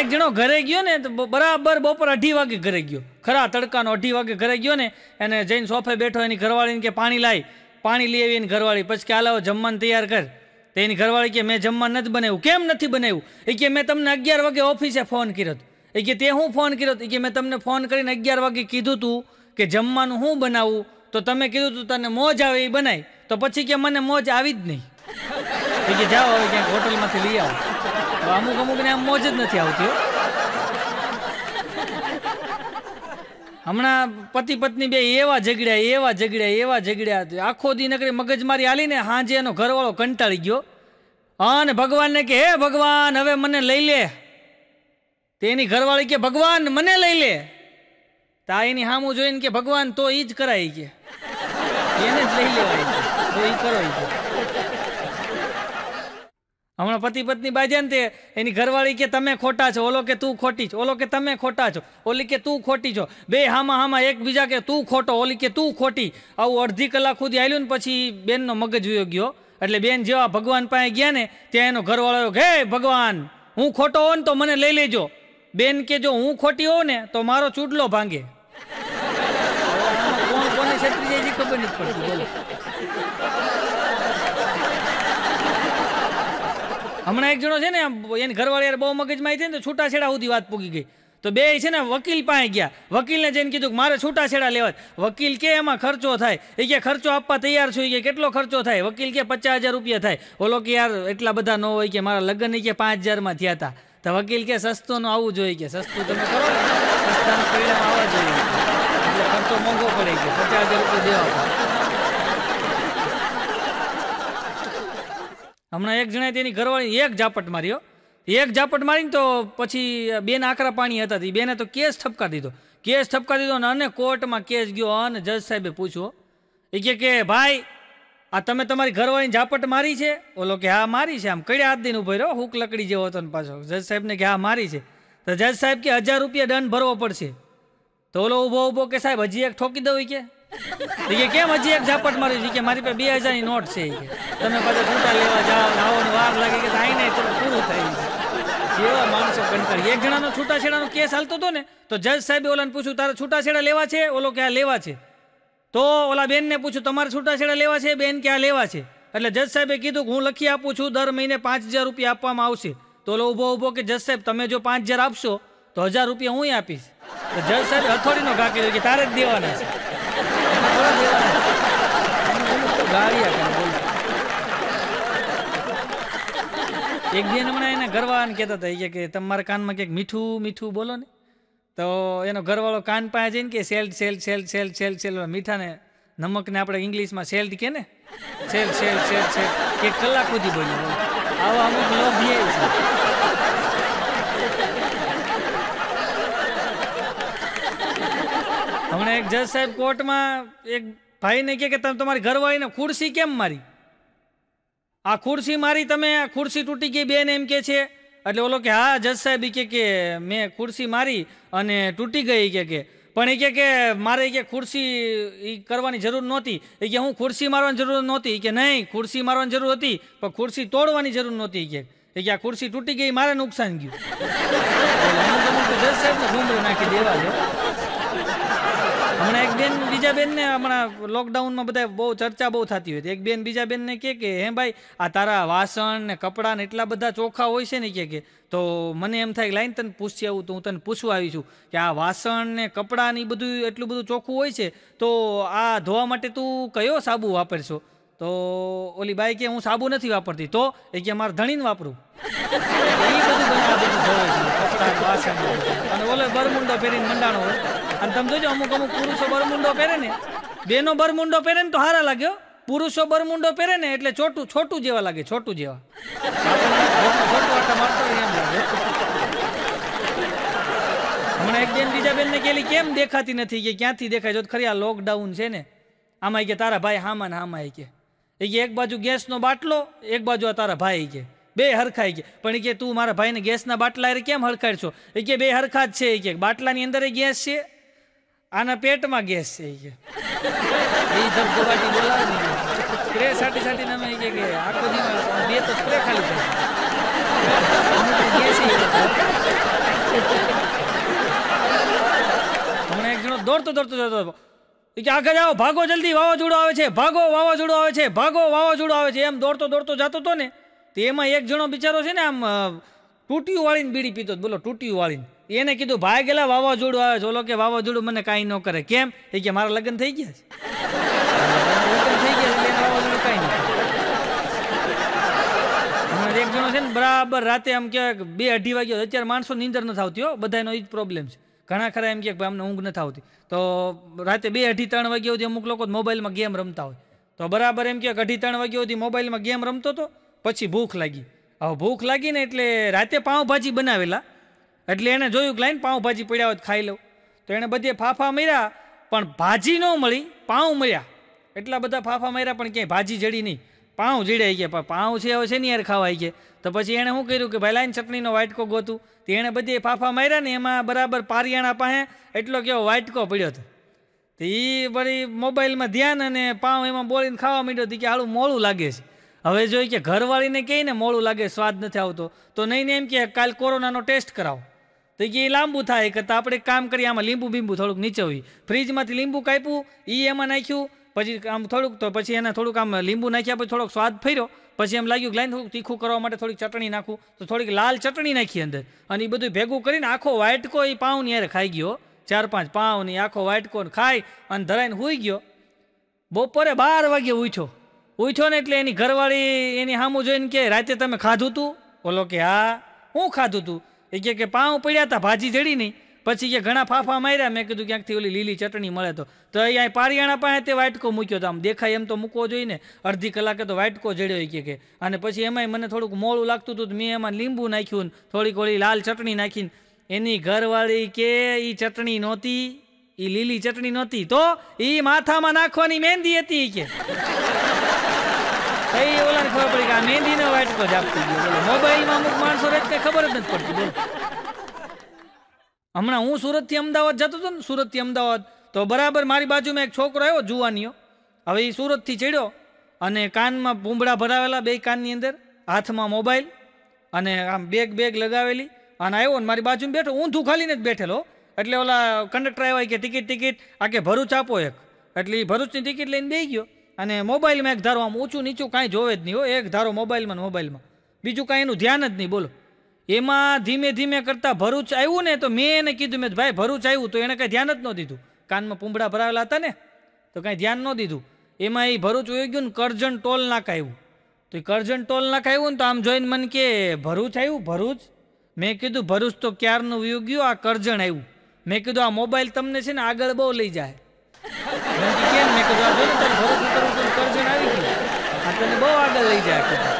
એક જણો ઘરે ગયો ને તો બરાબર બપોર અઢી વાગે ઘરે ગયો ખરા તડકાનો અઢી વાગે ઘરે ગયો ને એને જઈને સોફે બેઠો એની ઘરવાળીને કે પાણી લાય પાણી લઈ આવી એની ઘરવાળી પછી કે હાલાવો જમવાનું તૈયાર કર તો એની ઘરવાળી કે મેં જમવાનું નથી બનાવ્યું કેમ નથી બનાવ્યું એ કે મેં તમને અગિયાર વાગે ઓફિસે ફોન કર્યો એ કે તે હું ફોન કર્યો એ કે મેં તમને ફોન કરીને અગિયાર વાગે કીધું હતું કે જમવાનું હું બનાવું તો તમે કીધું હતું તને મોજ આવે એ બનાવી તો પછી કે મને મોજ આવી જ નહીં એ કે જાઓ હવે ક્યાંક હોટલમાંથી લઈ આવો અમુક અમુક ને આમ મોજ જ નથી આવતી હમણાં પતિ પત્ની બે એવા ઝઘડ્યા એવા ઝઘડ્યા એવા ઝઘડ્યા આખો દી નકરી મગજમારી હાલીને હાંજે એનો ઘરવાળો કંટાળી ગયો અને ભગવાનને કે હે ભગવાન હવે મને લઈ લે તેની ઘરવાળી કે ભગવાન મને લઈ લે તા એની સામું જોઈને કે ભગવાન તો એ જ કરાય કે એને જ લઈ લેવાય તો એ કરો હમણાં પતિ પત્ની બાજે ને તે એની ઘરવાળી કે તમે ખોટા છો ઓલો કે તું ખોટી છો ઓલો કે તમે ખોટા છો ઓલી કે તું ખોટી છો બે હામાં હામાં એકબીજા કે તું ખોટો ઓલી કે તું ખોટી આવું અડધી કલાક સુધી આવ્યું ને પછી બેનનો મગજ વયો ગયો એટલે બેન જેવા ભગવાન પાસે ગયા ને ત્યાં એનો ઘરવાળો હે ભગવાન હું ખોટો હોઉં ને તો મને લઈ લેજો બેન કે જો હું ખોટી હોઉં ને તો મારો ચૂંટલો ભાંગે કોણ કોને છેતરી જાય ખબર નથી પડતી બોલો હમણાં એક જણો છે ને એની ઘરવાળી બહુ મગજમાં આવી છે ને તો છૂટાછેડા સુધી વાત પૂગી ગઈ તો બે છે ને વકીલ પાસે ગયા વકીલને જઈને કીધું કે મારે છૂટાછેડા લેવા વકીલ કે એમાં ખર્ચો થાય એ કે ખર્ચો આપવા તૈયાર છું કે કેટલો ખર્ચો થાય વકીલ કે પચાસ હજાર રૂપિયા થાય ઓલો કે યાર એટલા બધા ન હોય કે મારા લગ્ન કે પાંચ હજારમાં થયા હતા તો વકીલ કે સસ્તું આવવું જોઈએ કે સસ્તું તમે કરો આવવા જોઈએ ખર્ચો મોંઘો પડે કે પચાસ હજાર રૂપિયા દેવા હમણાં એક જણાએ તેની ઘરવાળી એક ઝાપટ માર્યો એક ઝાપટ મારીને તો પછી બેન આકરા પાણી હતા એ બેને તો કેસ ઠપકા દીધો કેસ ઠપકા દીધો ને અને કોર્ટમાં કેસ ગયો અને જજ સાહેબે પૂછ્યો એ કે કે ભાઈ આ તમે તમારી ઘરવાળીને ઝાપટ મારી છે ઓલો કે હા મારી છે આમ કડ્યા હાથ દિન ઉભો રહ્યો હુક લકડી જેવો હતો ને પાછો જજ સાહેબને કે હા મારી છે તો જજ સાહેબ કે હજાર રૂપિયા દંડ ભરવો પડશે તો ઓલો ઊભો ઊભો કે સાહેબ હજી એક ઠોકી દઉં કે કે કેમ હજી એક ઝાપટ મારી કે મારી પાસે બે હજારની નોટ છે તમે પાછા છૂટા લેવા જાઓ આવો વાર લાગે કે થાય નહીં તો પૂરું થાય જેવા માણસો કંટાળી એક જણાનો છૂટાછેડાનો કેસ હાલતો હતો ને તો જજ સાહેબે ઓલાને પૂછ્યું તારે છૂટાછેડા લેવા છે ઓલો કે આ લેવા છે તો ઓલા બેનને પૂછ્યું તમારે છૂટાછેડા લેવા છે બેન કે આ લેવા છે એટલે જજ સાહેબે કીધું કે હું લખી આપું છું દર મહિને પાંચ હજાર રૂપિયા આપવામાં આવશે તો ઓલો ઊભો ઊભો કે જજ સાહેબ તમે જો પાંચ હજાર આપશો તો હજાર રૂપિયા હું આપીશ તો જજ સાહેબ હથોડીનો કાકી કે તારે જ દેવાના છે ગાળિયા કરે બોલ એક બેન હમણાં એના ઘરવાળાને કહેતા હતા કે તમારા કાનમાં કંઈક મીઠું મીઠું બોલો ને તો એનો ઘરવાળો કાન પાસે જઈને કે સેલ સેલ્ટ સેલ્ટ સેલ્ટ સેલ્ટ સેલ્ટ મીઠાને નમકને આપણે ઇંગ્લિશમાં સેલ્ટ કે ને સેલ્ટ સેલ્ટ સેલ્ટ સેલ્ટ એક કલાક સુધી બોલ્યો આવા અમુક લોભ છે હમણાં એક જજ સાહેબ કોર્ટમાં એક ભાઈને કહે કે તમે તમારી ઘરવાળીને ખુરશી કેમ મારી આ ખુરશી મારી તમે આ ખુરશી તૂટી ગઈ બેન એમ કે છે એટલે ઓલો કે હા જજ સાહેબ એ કે મેં ખુરશી મારી અને તૂટી ગઈ કે કે પણ એ કે મારે કે ખુરશી એ કરવાની જરૂર નહોતી એ કે હું ખુરશી મારવાની જરૂર નહોતી કે નહીં ખુરશી મારવાની જરૂર હતી પણ ખુરશી તોડવાની જરૂર નહોતી કે એ કે આ ખુરશી તૂટી ગઈ મારે નુકસાન ગયું નાખી દેવા છે હમણાં એક બેન બીજા બેનને હમણાં લોકડાઉનમાં બધા બહુ ચર્ચા બહુ થતી હોય એક બેન બીજા બેનને કે કે હે ભાઈ આ તારા વાસણ ને કપડાં ને એટલા બધા ચોખ્ખા હોય છે ને કે કે તો મને એમ થાય લાઈન તને પૂછી આવું તો હું તને પૂછવા આવી છું કે આ વાસણ ને કપડાં ને એ બધું એટલું બધું ચોખ્ખું હોય છે તો આ ધોવા માટે તું કયો સાબુ વાપરશો તો ઓલી બાઈ કે હું સાબુ નથી વાપરતી તો એ કે મારે ધણીને વાપરું અને ઓલે બરમુંડો પહેરીને મંડાણો હોય અને તમે જોજો અમુક અમુક પુરુષો બરમુંડો પહેરે ને બેનો બરમુંડો પહેરે ને તો હારા લાગ્યો પુરુષો બરમુંડો પહેરે ને એટલે છોટું છોટું જેવા લાગે છોટું જેવા એમ લાગે હમણાં એક બેન બીજા બેનને કેલી કેમ દેખાતી નથી કે ક્યાંથી દેખાય જો ખરી આ લોકડાઉન છે ને આમાં કે તારા ભાઈ હામાં ને હામાં કે એ કે એક બાજુ ગેસનો બાટલો એક બાજુ આ તારા ભાઈ કે બે હરખાઈ કે પણ એ કે તું મારા ભાઈને ગેસના બાટલા કેમ હરખાડ એ કે બે હરખા જ છે એ કે બાટલાની અંદર ગેસ છે આના પેટમાં ગેસ છે એ કે એ સાટી સાટીને અમે કે બે તો હમણાં એક જણો દોડતો દોડતો જતો કે આગળ આવો ભાગો જલ્દી વાવાઝોડું આવે છે ભાગો વાવાઝોડું આવે છે ભાગો વાવાઝોડું આવે છે એમ દોડતો દોડતો જતો હતો ને તો એમાં એક જણો બિચારો છે ને આમ તૂટ્યું વાળીને બીડી પીતો બોલો તૂટ્યું વાળીને એને કીધું ભાઈ ગયેલા વાવાઝોડું આવે છે બોલો કે વાવાઝોડું મને કાંઈ ન કરે કેમ એ કે મારા લગ્ન થઈ ગયા છે થઈ ગયા એટલે એક જણો છે ને બરાબર રાતે આમ કહેવાય બે અઢી વાગ્યા અત્યારે માણસો નિંદર નથી આવતી હો બધાનો એ જ પ્રોબ્લેમ છે ઘણા ખરા એમ કે અમને ઊંઘ નથી આવતી તો રાતે બે અઢી ત્રણ વાગ્યા સુધી અમુક લોકો મોબાઈલમાં ગેમ રમતા હોય તો બરાબર એમ કે અઢી ત્રણ વાગ્યા સુધી મોબાઈલમાં ગેમ રમતો હતો પછી ભૂખ લાગી હવે ભૂખ લાગીને એટલે રાતે પાઉંભાજી બનાવેલા એટલે એણે જોયું કે લાઈન પાઉંભાજી પડ્યા હોય ખાઈ લઉં તો એણે બધે ફાફા મર્યા પણ ભાજી ન મળી પાઉં મળ્યા એટલા બધા ફાફા માર્યા પણ ક્યાંય ભાજી જડી નહીં પાઉં જીડાઈ ગયા પણ પાઉં છે હવે છે ને યાર ખાવાઈ ગયા તો પછી એણે શું કર્યું કે ભાઈ લાઈન ચટણીનો વાટકો ગોતું તે એણે બધી ફાફા માર્યા ને એમાં બરાબર પારિયાણા પાસે એટલો કેવો વાટકો પડ્યો હતો તો એ વળી મોબાઈલમાં ધ્યાન અને પાઉં એમાં બોલીને ખાવા માંડ્યો હતી કે આળું મોળું લાગે છે હવે જોઈ કે ઘરવાળીને કહે ને મોળું લાગે સ્વાદ નથી આવતો તો નહીં ને એમ કે કાલ કોરોનાનો ટેસ્ટ કરાવો તો કે એ લાંબુ થાય કરતાં આપણે કામ કરીએ આમાં લીંબુ બીંબુ થોડુંક નીચે હોય ફ્રીજમાંથી લીંબુ કાપ્યું એ એમાં નાખ્યું પછી આમ થોડુંક તો પછી એને થોડુંક આમ લીંબુ નાખ્યા પછી થોડોક સ્વાદ ફર્યો પછી એમ લાગ્યું લાઈન થોડુંક તીખું કરવા માટે થોડીક ચટણી નાખું તો થોડીક લાલ ચટણી નાખી અંદર અને એ બધું ભેગું કરીને આખો વાટકો એ પાઉની યારે ખાઈ ગયો ચાર પાંચ પાઉની આખો વાટકો ખાઈ અને ધરાઈને હોઈ ગયો બપોરે બાર વાગે ઉઠ્યો ઉઠ્યો ને એટલે એની ઘરવાળી એની સામું જોઈને કે રાતે તમે ખાધું તું બોલો કે હા હું ખાધું તું એ કે પાઉં પડ્યા હતા ભાજી જડી નહીં પછી કે ઘણા ફાફા માર્યા મેં કીધું ક્યાંકથી ઓલી લીલી ચટણી મળે તો તો અહીંયા પારિયાણા પાસે તે વાટકો મૂક્યો તો આમ દેખાય એમ તો મૂકવો જોઈએ ને અડધી કલાકે તો વાટકો જડ્યો કે અને પછી એમાંય મને થોડુંક મોળું લાગતું હતું મેં એમાં લીંબુ નાખ્યું ને થોડીક ઓળી લાલ ચટણી નાખીને એની ઘરવાળી કે એ ચટણી નહોતી એ લીલી ચટણી નહોતી તો એ માથામાં નાખવાની મહેંદી હતી કે એ ઓલાને ખબર પડી કે આ મહેંદીનો વાટકો જ આપતી ગયો મોબાઈલમાં અમુક માણસો રહે ખબર જ નથી પડતી બોલ હમણાં હું સુરતથી અમદાવાદ જતો હતો ને સુરતથી અમદાવાદ તો બરાબર મારી બાજુમાં એક છોકરો આવ્યો જુવાનીઓ હવે એ સુરતથી ચડ્યો અને કાનમાં પૂંબડા ભરાવેલા બે કાનની અંદર હાથમાં મોબાઈલ અને આમ બેગ બેગ લગાવેલી અને આવ્યો ને મારી બાજુમાં બેઠો ઊંધું ખાલીને જ બેઠેલો એટલે ઓલા કંડક્ટર આવ્યા કે ટિકિટ ટિકિટ આ કે ભરૂચ આપો એક એટલે એ ભરૂચની ટિકિટ લઈને બેસી ગયો અને મોબાઈલમાં એક ધારો આમ ઊંચું નીચું કાંઈ જોવે જ નહીં હો એક ધારો મોબાઈલમાં મોબાઈલમાં બીજું કાંઈ એનું ધ્યાન જ નહીં બોલો એમાં ધીમે ધીમે કરતાં ભરૂચ આવ્યું ને તો મેં એને કીધું મેં ભાઈ ભરૂચ આવ્યું તો એને કંઈ ધ્યાન જ ન દીધું કાનમાં પૂંબડા ભરાવેલા હતા ને તો કાંઈ ધ્યાન ન દીધું એમાં એ ભરૂચ ઉઈ ગયું ને કરજણ ટોલ નાકા આવ્યું તો એ કરજણ ટોલ નાકા આવ્યું ને તો આમ જોઈને મને કે ભરૂચ આવ્યું ભરૂચ મેં કીધું ભરૂચ તો ક્યારનું વયું ગયું આ કરજણ આવ્યું મેં કીધું આ મોબાઈલ તમને છે ને આગળ બહુ લઈ જાય કેમ મેં કીધું આ જો ભરૂચ કરજણ આવી ગયું આ તને બહુ આગળ લઈ જાય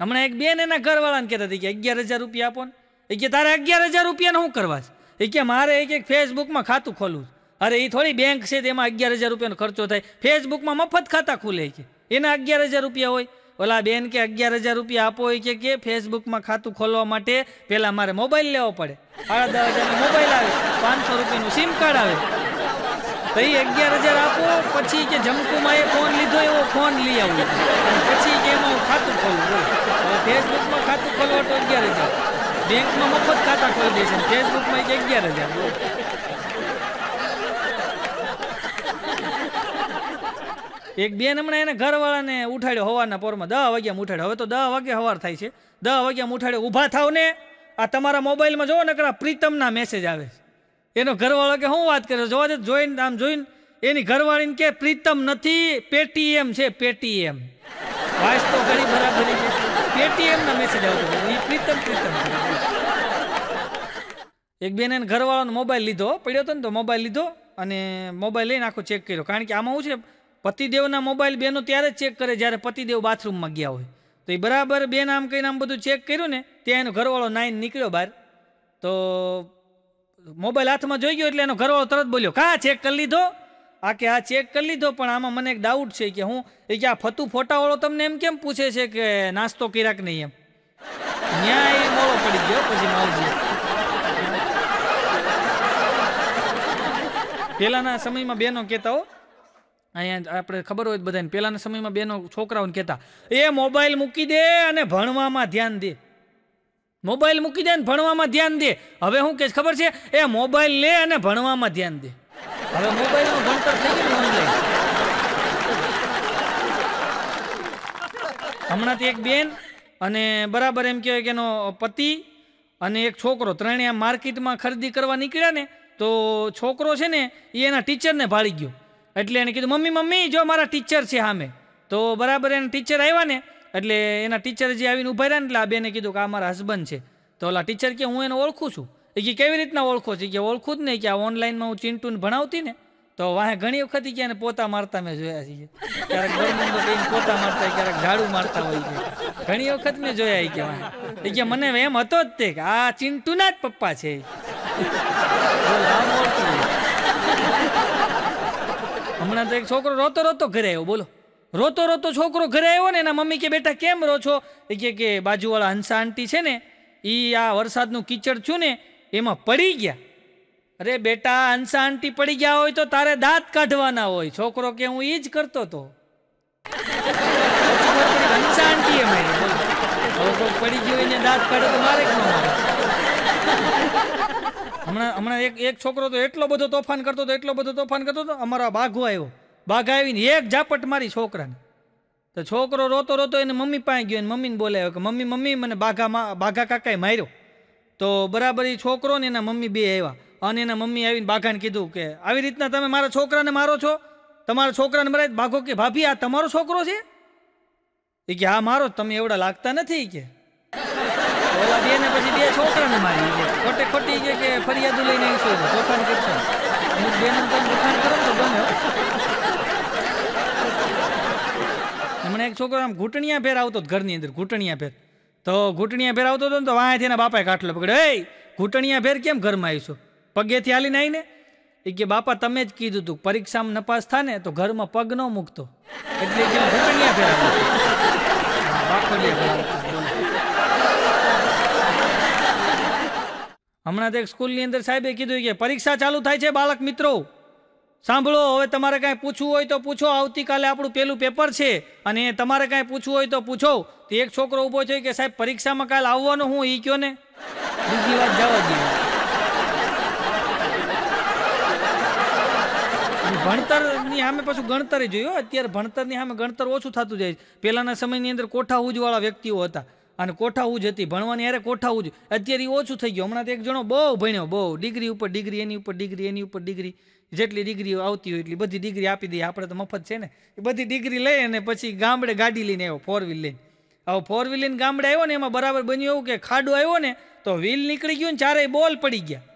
હમણાં એક બેન એના ઘરવાળાને કહેતા હતી કે અગિયાર હજાર રૂપિયા આપો ને એ કે તારે અગિયાર હજાર રૂપિયાને શું કરવા છે એ કે મારે એક એક ફેસબુકમાં ખાતું ખોલવું છે અરે એ થોડી બેંક છે તેમાં અગિયાર હજાર રૂપિયાનો ખર્ચો થાય ફેસબુકમાં મફત ખાતા ખુલે કે એના અગિયાર હજાર રૂપિયા હોય ઓલા બેન કે અગિયાર હજાર રૂપિયા આપો એ કે ફેસબુકમાં ખાતું ખોલવા માટે પહેલાં મારે મોબાઈલ લેવો પડે સાડા દસ હજારનો મોબાઈલ આવે પાંચસો રૂપિયાનું સિમ કાર્ડ આવે ભાઈ અગિયાર હજાર આપો પછી કે જમકુમાં એ ફોન લીધો એવો ફોન લઈ આવું પછી કે એમાં ખાતું ખોલવું ફેસબુકમાં ખાતું ખોલવા તો અગિયાર હજાર બેંકમાં મફત ખાતા ખોલી દે છે ફેસબુકમાં એક અગિયાર હજાર એક બેન હમણાં એને ઘરવાળાને ઉઠાડ્યો હવાના પોરમાં દહ વાગ્યા ઉઠાડ્યો હવે તો દહ વાગ્યા હવાર થાય છે દહ વાગ્યા ઉઠાડ્યો ઊભા થાવ ને આ તમારા મોબાઈલમાં જોવો નકરા પ્રીતમના મેસેજ આવે છે એનો ઘરવાળો કે શું વાત કરે જોવા દે જોઈને આમ જોઈને એની ઘરવાળીને કે પ્રીતમ નથી પેટીએમ છે પેટીએમ વાસ તો ઘણી બરાબર પેટીએમના મેસેજ આવતો એ પ્રીતમ પ્રીતમ એક બેન એને ઘરવાળાનો મોબાઈલ લીધો પડ્યો હતો ને તો મોબાઈલ લીધો અને મોબાઈલ લઈને આખો ચેક કર્યો કારણ કે આમાં શું છે પતિદેવના મોબાઈલ બેનો ત્યારે ચેક કરે જ્યારે પતિદેવ બાથરૂમમાં ગયા હોય તો એ બરાબર બેન આમ કહીને આમ બધું ચેક કર્યું ને ત્યાં એનો ઘરવાળો નાઈન નીકળ્યો બહાર તો મોબાઈલ હાથમાં જોઈ ગયો એટલે એનો ઘરવાળો તરત બોલ્યો કા ચેક કરી લીધો આ કે આ ચેક કરી લીધો પણ આમાં મને એક ડાઉટ છે કે હું એ કે આ ફતું ફોટાવાળો તમને એમ કેમ પૂછે છે કે નાસ્તો કર્યા નહીં એમ ન્યાય એ મોળો પડી ગયો પછી માવજી પહેલાંના સમયમાં બેનો કહેતા હો અહીંયા આપણે ખબર હોય બધાને પહેલાંના સમયમાં બેનો છોકરાઓને કહેતા એ મોબાઈલ મૂકી દે અને ભણવામાં ધ્યાન દે મોબાઈલ મૂકી દે ને ભણવામાં ધ્યાન દે હવે હું કે ખબર છે એ મોબાઈલ લે અને ભણવામાં ધ્યાન દે હવે મોબાઈલમાં ભણતર થઈ ગયું હમણાંથી એક બેન અને બરાબર એમ કહેવાય કે એનો પતિ અને એક છોકરો ત્રણેય માર્કેટમાં ખરીદી કરવા નીકળ્યા ને તો છોકરો છે ને એ એના ટીચરને ભાળી ગયો એટલે એને કીધું મમ્મી મમ્મી જો મારા ટીચર છે સામે તો બરાબર એના ટીચર આવ્યા ને એટલે એના ટીચર જે આવીને ઉભા રહ્યા ને એટલે આ બેને કીધું કે આ મારા હસબન્ડ છે તો ઓલા ટીચર કે હું એને ઓળખું છું એ કે કેવી રીતના ઓળખો છે કે ઓળખું જ નહીં કે આ ઓનલાઈનમાં હું ચિંટુને ભણાવતી ને તો વાહે ઘણી વખત કે એને પોતા મારતા મેં જોયા છે ક્યારેક ગવર્મેન્ટ પોતા મારતા ક્યારેક ઝાડુ મારતા હોય છે ઘણી વખત મેં જોયા કે વાહે એ કે મને એમ હતો જ તે કે આ ચિંટુના જ પપ્પા છે હમણાં તો એક છોકરો રોતો રોતો ઘરે આવ્યો બોલો રોતો રોતો છોકરો ઘરે આવ્યો ને એના મમ્મી કે બેટા કેમ રો છો એ કે કે બાજુવાળા હંસા આંટી છે ને એ આ વરસાદનું કિચડ છું ને એમાં પડી ગયા અરે બેટા હંસા આંટી પડી ગયા હોય તો તારે દાંત કાઢવાના હોય છોકરો કે હું એ જ કરતો હતો હંસા આંટીએ મારી પડી ગયો એને દાંત કાઢો તો મારે હમણાં હમણાં એક એક છોકરો તો એટલો બધો તોફાન કરતો હતો એટલો બધો તોફાન કરતો હતો અમારા બાઘો આવ્યો બાઘ આવીને એક ઝાપટ મારી છોકરાને તો છોકરો રોતો રોતો એને મમ્મી પાસે ગયો એને મમ્મીને બોલાવ્યો કે મમ્મી મમ્મી મને બાઘા બાઘા કાકાએ માર્યો તો બરાબર એ છોકરો ને એના મમ્મી બે આવ્યા અને એના મમ્મી આવીને બાઘાને કીધું કે આવી રીતના તમે મારા છોકરાને મારો છો તમારા છોકરાને મરાય બાઘો કે ભાભી આ તમારો છોકરો છે એ કે હા મારો તમે એવડા લાગતા નથી કે ઓલા બે ને પછી બે છોકરાને મારી ખોટે ખોટી કે ફરિયાદ લઈને બેન તમે દુખાન કરો તો ગમે એક છોકરો આમ ઘૂંટણિયા ફેર આવતો ઘરની અંદર ઘૂંટણીયા ફેર તો ઘૂંટણીયા ફેર આવતો હતો ને તો વાંયથી એના બાપાએ કાટલો પકડ્યો એ ઘૂંટણિયા ફેર કેમ ઘરમાં આવીશું પગેથી હાલીને આવીને એ કે બાપા તમે જ કીધું હતું પરીક્ષામાં નપાસ થાય ને તો ઘરમાં પગ ન મૂકતો એટલે ઘૂંટણીયા ફેર હમણાં તો એક સ્કૂલની અંદર સાહેબે કીધું કે પરીક્ષા ચાલુ થાય છે બાળક મિત્રો સાંભળો હવે તમારે કાંઈ પૂછવું હોય તો પૂછો આવતીકાલે આપણું પેલું પેપર છે અને એ તમારે કાંઈ પૂછવું હોય તો પૂછો તો એક છોકરો ઊભો છે કે સાહેબ પરીક્ષામાં કાલ આવવાનું હું એ કયો ને બીજી વાત જવા દઈએ ભણતરની સામે પાછું ગણતર જોયું અત્યારે ભણતરની સામે ગણતર ઓછું થતું જાય પહેલાંના સમયની અંદર કોઠા ઉજવાળા વ્યક્તિઓ હતા અને કોઠા ઉજ હતી ભણવાની યારે કોઠા ઉજ અત્યારે ઓછું થઈ ગયું હમણાં તો એક જણો બહુ ભણ્યો બહુ ડિગ્રી ઉપર ડિગ્રી એની ઉપર ડિગ્રી એની ઉપર ડિગ્રી જેટલી ડિગ્રીઓ આવતી હોય એટલી બધી ડિગ્રી આપી દઈએ આપણે તો મફત છે ને એ બધી ડિગ્રી લઈ અને પછી ગામડે ગાડી લઈને આવ્યો ફોર વ્હીલ લઈને હવે ફોર વ્હીલ લઈને ગામડે આવ્યો ને એમાં બરાબર બન્યું એવું કે ખાડો આવ્યો ને તો વ્હીલ નીકળી ગયું ને ચારેય બોલ પડી ગયા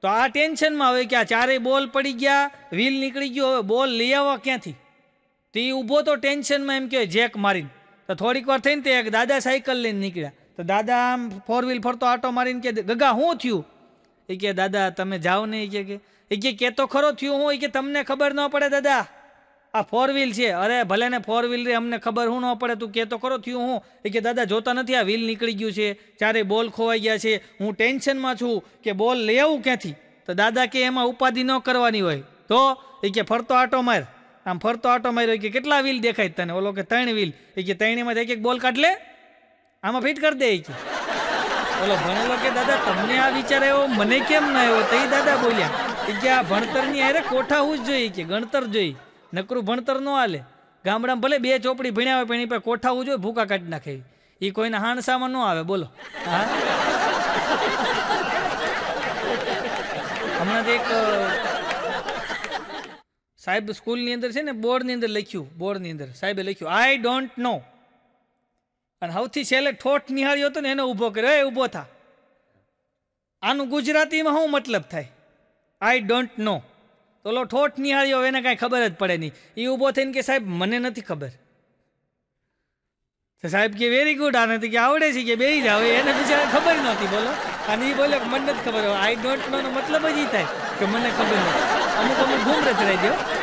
તો આ ટેન્શનમાં હવે કે આ ચારેય બોલ પડી ગયા વ્હીલ નીકળી ગયું હવે બોલ લઈ આવવા ક્યાંથી તો એ ઊભો તો ટેન્શનમાં એમ કે જેક મારીને તો થોડીક વાર થઈને તે એક દાદા સાયકલ લઈને નીકળ્યા તો દાદા આમ ફોર વ્હીલ ફરતો આટો મારીને કે ગગા શું થયું એ કે દાદા તમે જાઓ ને એ કે એ કે કહેતો ખરો થયું હું એ કે તમને ખબર ન પડે દાદા આ ફોર વ્હીલ છે અરે ભલે ને ફોર વ્હીલ રે અમને ખબર હું ન પડે તું કહેતો ખરો થયું હું એ કે દાદા જોતા નથી આ વ્હીલ નીકળી ગયું છે ચારે બોલ ખોવાઈ ગયા છે હું ટેન્શનમાં છું કે બોલ લેવું ક્યાંથી તો દાદા કે એમાં ઉપાધિ ન કરવાની હોય તો એ કે ફરતો આટો માર આમ ફરતો આટો માર્યો કે કેટલા વ્હીલ દેખાય તને ઓલો કે ત્રણ વ્હીલ એ કે ત્રણેમાં એક એક બોલ કાઢ લે આમાં ફિટ કરી દે એ કે ઓલો ભણેલો કે દાદા તમને આ વિચાર આવ્યો મને કેમ ન આવ્યો તે દાદા બોલ્યા એ કે આ ભણતરની અરે કોઠા હોવું જ જોઈએ કે ગણતર જોઈ નકરું ભણતર ન હાલે ગામડામાં ભલે બે ચોપડી ભણ્યા હોય પણ એની પર કોઠા હોવું જોઈએ ભૂકા કાઢી નાખે એ કોઈના હાણસામાં ન આવે બોલો હા હમણાં તો એક સાહેબ સ્કૂલની અંદર છે ને બોર્ડની અંદર લખ્યું બોર્ડની અંદર સાહેબે લખ્યું આઈ ડોન્ટ નો અને સૌથી છેલ્લે ઠોઠ નિહાળ્યો હતો ને એને ઊભો કર્યો એ ઊભો થા આનું ગુજરાતીમાં શું મતલબ થાય આઈ ડોન્ટ નો ઓલો ઠોઠ નિહાળ્યો એને કાંઈ ખબર જ પડે નહીં એ ઊભો થઈને કે સાહેબ મને નથી ખબર તો સાહેબ કે વેરી ગુડ આને તો કે આવડે છે કે બે જાવ એને બીજા ખબર નહોતી બોલો અને એ બોલે મને નથી ખબર આઈ ડોન્ટ નો મતલબ જ એ થાય કે મને ખબર નથી અમુક અમુક ગુમ રહી ગયો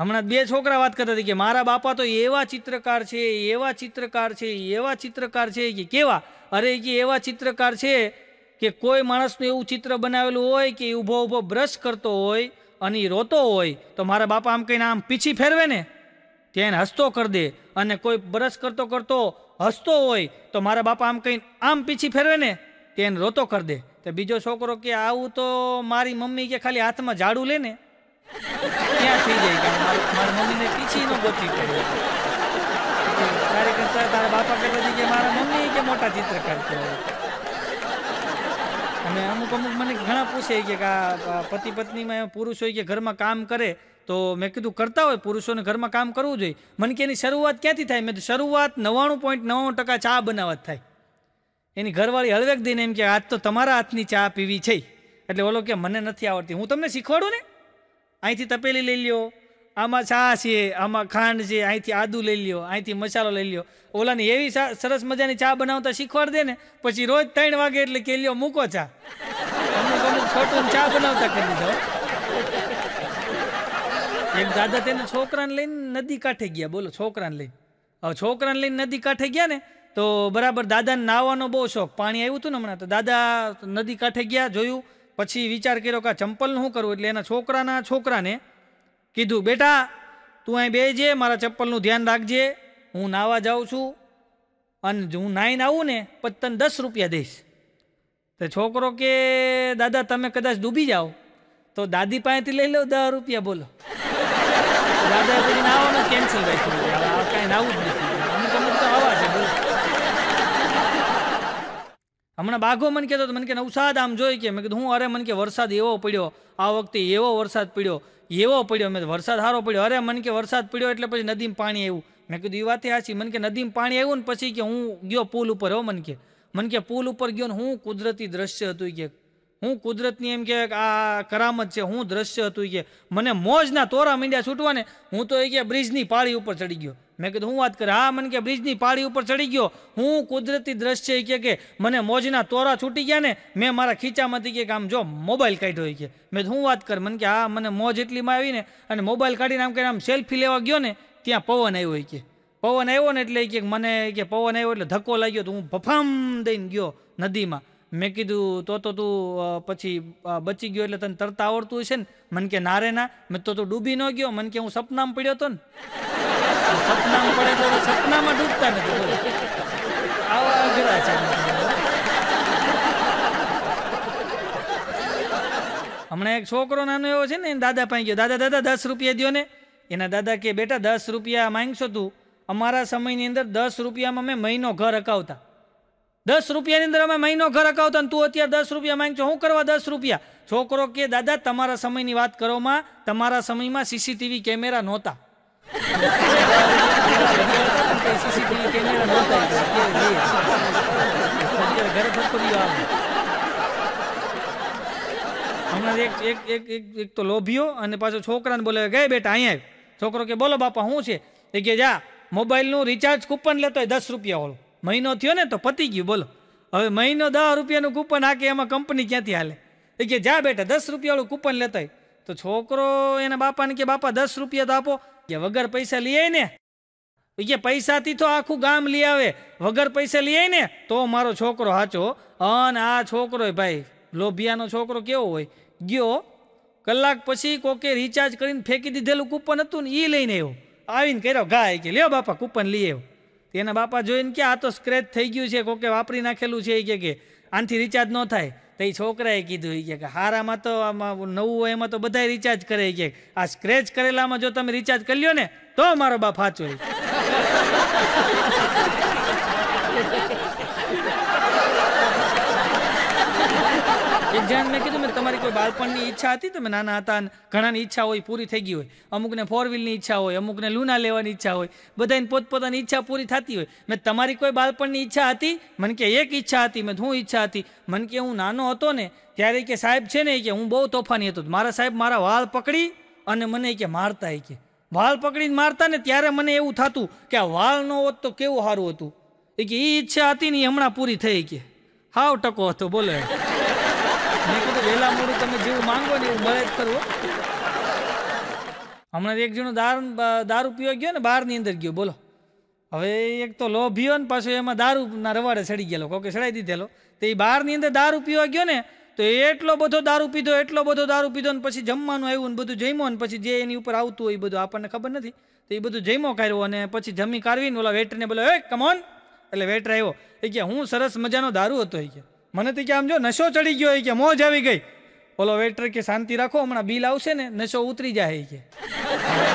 હમણાં બે છોકરા વાત કરતા હતા કે મારા બાપા તો એવા ચિત્રકાર છે એવા ચિત્રકાર છે એવા ચિત્રકાર છે કે કેવા અરે કે એવા ચિત્રકાર છે કે કોઈ માણસનું એવું ચિત્ર બનાવેલું હોય કે ઊભો ઊભો બ્રશ કરતો હોય અને એ રોતો હોય તો મારા બાપા આમ કહીને આમ પીછી ફેરવે ને ત્યાં એને હસતો કરી દે અને કોઈ બ્રશ કરતો કરતો હસતો હોય તો મારા બાપા આમ કહીને આમ પીછી ફેરવે ને ત્યાં રોતો કરી દે તો બીજો છોકરો કે આવું તો મારી મમ્મી કે ખાલી હાથમાં ઝાડુ લે ને ક્યાં થઈ જાય કે મારા મમ્મીને પીછી પીછીનો ગોતી પડે તારે કરતા તારા બાપા કરતા કે મારા મમ્મી કે મોટા ચિત્રકાર કહેવાય અને અમુક અમુક મને ઘણા પૂછે કે આ પતિ પત્નીમાં પુરુષ હોય કે ઘરમાં કામ કરે તો મેં કીધું કરતા હોય પુરુષોને ઘરમાં કામ કરવું જોઈએ મને કે એની શરૂઆત ક્યાંથી થાય મેં શરૂઆત નવાણું પોઈન્ટ નવ્વાણું ટકા ચા બનાવવા થાય એની ઘરવાળી હળવેક દઈને એમ કે આજ તો તમારા હાથની ચા પીવી છે એટલે ઓલો કે મને નથી આવડતી હું તમને શીખવાડું ને અહીંથી તપેલી લઈ લ્યો આમાં ચા છે આમાં ખાંડ છે અહીંથી આદુ લઈ લ્યો અહીંથી મસાલો લઈ લ્યો ઓલાને એવી સરસ મજાની ચા બનાવતા શીખવાડ દે ને પછી રોજ ત્રણ વાગે એટલે કે લ્યો મૂકો ચા અમુક અમુક છોટું ચા બનાવતા કરી દીધો એક દાદા તેને છોકરાને લઈને નદી કાંઠે ગયા બોલો છોકરાને લઈને હવે છોકરાને લઈને નદી કાંઠે ગયા ને તો બરાબર દાદાને નાહવાનો બહુ શોખ પાણી આવ્યું હતું ને હમણાં તો દાદા નદી કાંઠે ગયા જોયું પછી વિચાર કર્યો કે આ ચંપલનું શું કરવું એટલે એના છોકરાના છોકરાને કીધું બેટા તું અહીં બેજે મારા ચંપલનું ધ્યાન રાખજે હું નાહવા જાઉં છું અને હું નાહીને આવું ને પછી તને દસ રૂપિયા દઈશ તો છોકરો કે દાદા તમે કદાચ ડૂબી જાઓ તો દાદી પાસેથી લઈ લો દસ રૂપિયા બોલો દાદા પછી નાવાનું કેન્સલ રાખ્યું કાંઈ નાવું જ નથી હમણાં બાઘો મને કહેતો મને કે નવસાદ આમ જોઈ કે મેં કીધું હું અરે મને કે વરસાદ એવો પડ્યો આ વખતે એવો વરસાદ પડ્યો એવો પડ્યો મેં વરસાદ સારો પડ્યો અરે મને કે વરસાદ પડ્યો એટલે પછી નદીમાં પાણી આવ્યું મેં કીધું એ વાતે હાચી મને કે નદીમાં પાણી આવ્યું ને પછી કે હું ગયો પુલ ઉપર હો મને કે મને કે પુલ ઉપર ગયો ને હું કુદરતી દ્રશ્ય હતું કે હું કુદરતની એમ કે આ કરામત છે હું દ્રશ્ય હતું કે મને મોજના તોરા મીંડ્યા છૂટવાને હું તો એ કે બ્રિજની પાળી ઉપર ચડી ગયો મેં કીધું હું વાત કરે હા મને કે બ્રિજની પાળી ઉપર ચડી ગયો હું કુદરતી દ્રશ્ય કે કે મને મોજના તોરા છૂટી ગયા ને મેં મારા ખીચામાંથી કે આમ જો મોબાઈલ કાઢ્યો કે મેં હું વાત કર મને કે હા મને મોજ એટલીમાં આવી ને અને મોબાઈલ કાઢીને આમ કરીને આમ સેલ્ફી લેવા ગયો ને ત્યાં પવન આવ્યો કે પવન આવ્યો ને એટલે કે મને કે પવન આવ્યો એટલે ધક્કો લાગ્યો તો હું ભફામ દઈને ગયો નદીમાં મેં કીધું તો તો તું પછી બચી ગયો એટલે તને તરતા આવડતું હશે ને મન કે ના રે ના મેં તો તું ડૂબી ન ગયો મન કે હું સપનામાં પડ્યો હતો ને સપનામાં પડે તો સપનામાં ડૂબતા નથી આવા અઘરા છે હમણાં એક છોકરો નાનો એવો છે ને એને દાદા પાસે ગયો દાદા દાદા દસ રૂપિયા દો ને એના દાદા કે બેટા દસ રૂપિયા માંગશો તું અમારા સમયની અંદર દસ રૂપિયામાં મેં મહિનો ઘર અકાવતા દસ રૂપિયાની અંદર અમે મહિનો ઘર અકાવતા તું અત્યારે દસ રૂપિયા માંગ છો હું કરવા દસ રૂપિયા છોકરો કે દાદા તમારા સમયની વાત કરવામાં તમારા સમયમાં સીસીટીવી કેમેરા નહોતા સીસીટીવી કેમેરા નહોતા ઘરે ફટકો આવે એક એક એક એક એક તો લોભીઓ અને પાછો છોકરાને બોલે ગઈ બેટા અહીંયા છોકરો કે બોલો બાપા શું છે એ કે જા મોબાઈલનું રિચાર્જ કૂપન લેતો હોય દસ રૂપિયા વાળું મહિનો થયો ને તો પતી ગયું બોલો હવે મહિનો દસ રૂપિયાનું કૂપન હાકે એમાં કંપની ક્યાંથી હાલે એ કે જા બેટા દસ રૂપિયાવાળું કૂપન લેતા તો છોકરો એના બાપાને કે બાપા દસ રૂપિયા તો આપો કે વગર પૈસા લઈ આય ને એ કે પૈસાથી તો આખું ગામ લઈ આવે વગર પૈસા લઈ આય ને તો મારો છોકરો હાચો અને આ છોકરો ભાઈ લોભિયાનો છોકરો કેવો હોય ગયો કલાક પછી કોકે રિચાર્જ કરીને ફેંકી દીધેલું કૂપન હતું ને એ લઈને આવ્યો આવીને કર્યો ગાય કે લ્યો બાપા કૂપન લઈ આવ્યો એના બાપા જોઈને કે આ તો સ્ક્રેચ થઈ ગયું છે કોકે વાપરી નાખેલું છે એ કે આનથી રિચાર્જ ન થાય તો એ છોકરાએ કીધું એ કે હારામાં તો આમાં નવું હોય એમાં તો બધા રિચાર્જ કરે કે આ સ્ક્રેચ કરેલામાં જો તમે રિચાર્જ કરી લ્યો ને તો મારો બાપ સાચો એક જણ મેં કીધું કોઈ બાળપણની ઈચ્છા હતી તમે નાના હતા ઘણાની ઈચ્છા હોય પૂરી થઈ ગઈ હોય અમુકને ફોર વ્હીલની ઈચ્છા હોય અમુકને લૂના લેવાની ઈચ્છા હોય બધાની પોતપોતાની ઈચ્છા પૂરી થતી હોય મેં તમારી કોઈ બાળપણની ઈચ્છા હતી મને કે એક ઈચ્છા હતી મેં શું ઈચ્છા હતી મને કે હું નાનો હતો ને ત્યારે કે સાહેબ છે ને કે હું બહુ તોફાની હતો મારા સાહેબ મારા વાળ પકડી અને મને કે મારતા કે વાળ પકડીને મારતા ને ત્યારે મને એવું થતું કે આ વાળ ન હોત તો કેવું સારું હતું એ કે એ ઈચ્છા હતી ને હમણાં પૂરી થઈ કે હાવ ટકો હતો બોલે મેં મોડું તમે જેવું માંગો ને એવું મળે જ કરવો હમણાં એક જણો દારૂ દારૂ પીવા ગયો ને બહારની અંદર ગયો બોલો હવે એક તો લોભીઓ ને પાછો એમાં દારૂના રવાડે સડી ગયેલો કોકે સડાઈ દીધેલો તો એ બહારની અંદર દારૂ પીવા ગયો ને તો એટલો બધો દારૂ પીધો એટલો બધો દારૂ પીધો ને પછી જમવાનું આવ્યું ને બધું જમ્યો ને પછી જે એની ઉપર આવતું હોય એ બધું આપણને ખબર નથી તો એ બધું જમ્યો કાઢ્યો અને પછી જમી કાઢવીને ઓલા વેટરને બોલો એ કમોન એટલે વેટર આવ્યો એ કે હું સરસ મજાનો દારૂ હતો એ કે મને તો કે આમ જો નશો ચડી ગયો એ કે મોજ આવી ગઈ ઓલો વેટર કે શાંતિ રાખો હમણાં બિલ આવશે ને નશો ઉતરી જાય કે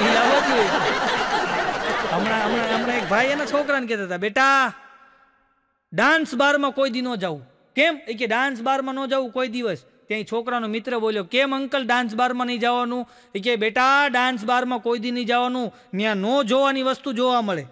બિલ આવવાથી હમણાં હમણાં હમણાં એક ભાઈ એના છોકરાને કહેતા હતા બેટા ડાન્સ બારમાં કોઈ દી ન જવું કેમ એ કે ડાન્સ બારમાં ન જવું કોઈ દિવસ ત્યાં છોકરાનો મિત્ર બોલ્યો કેમ અંકલ ડાન્સ બારમાં નહીં જવાનું એ કે બેટા ડાન્સ બારમાં કોઈ દી નહીં જવાનું ત્યાં ન જોવાની વસ્તુ જોવા મળે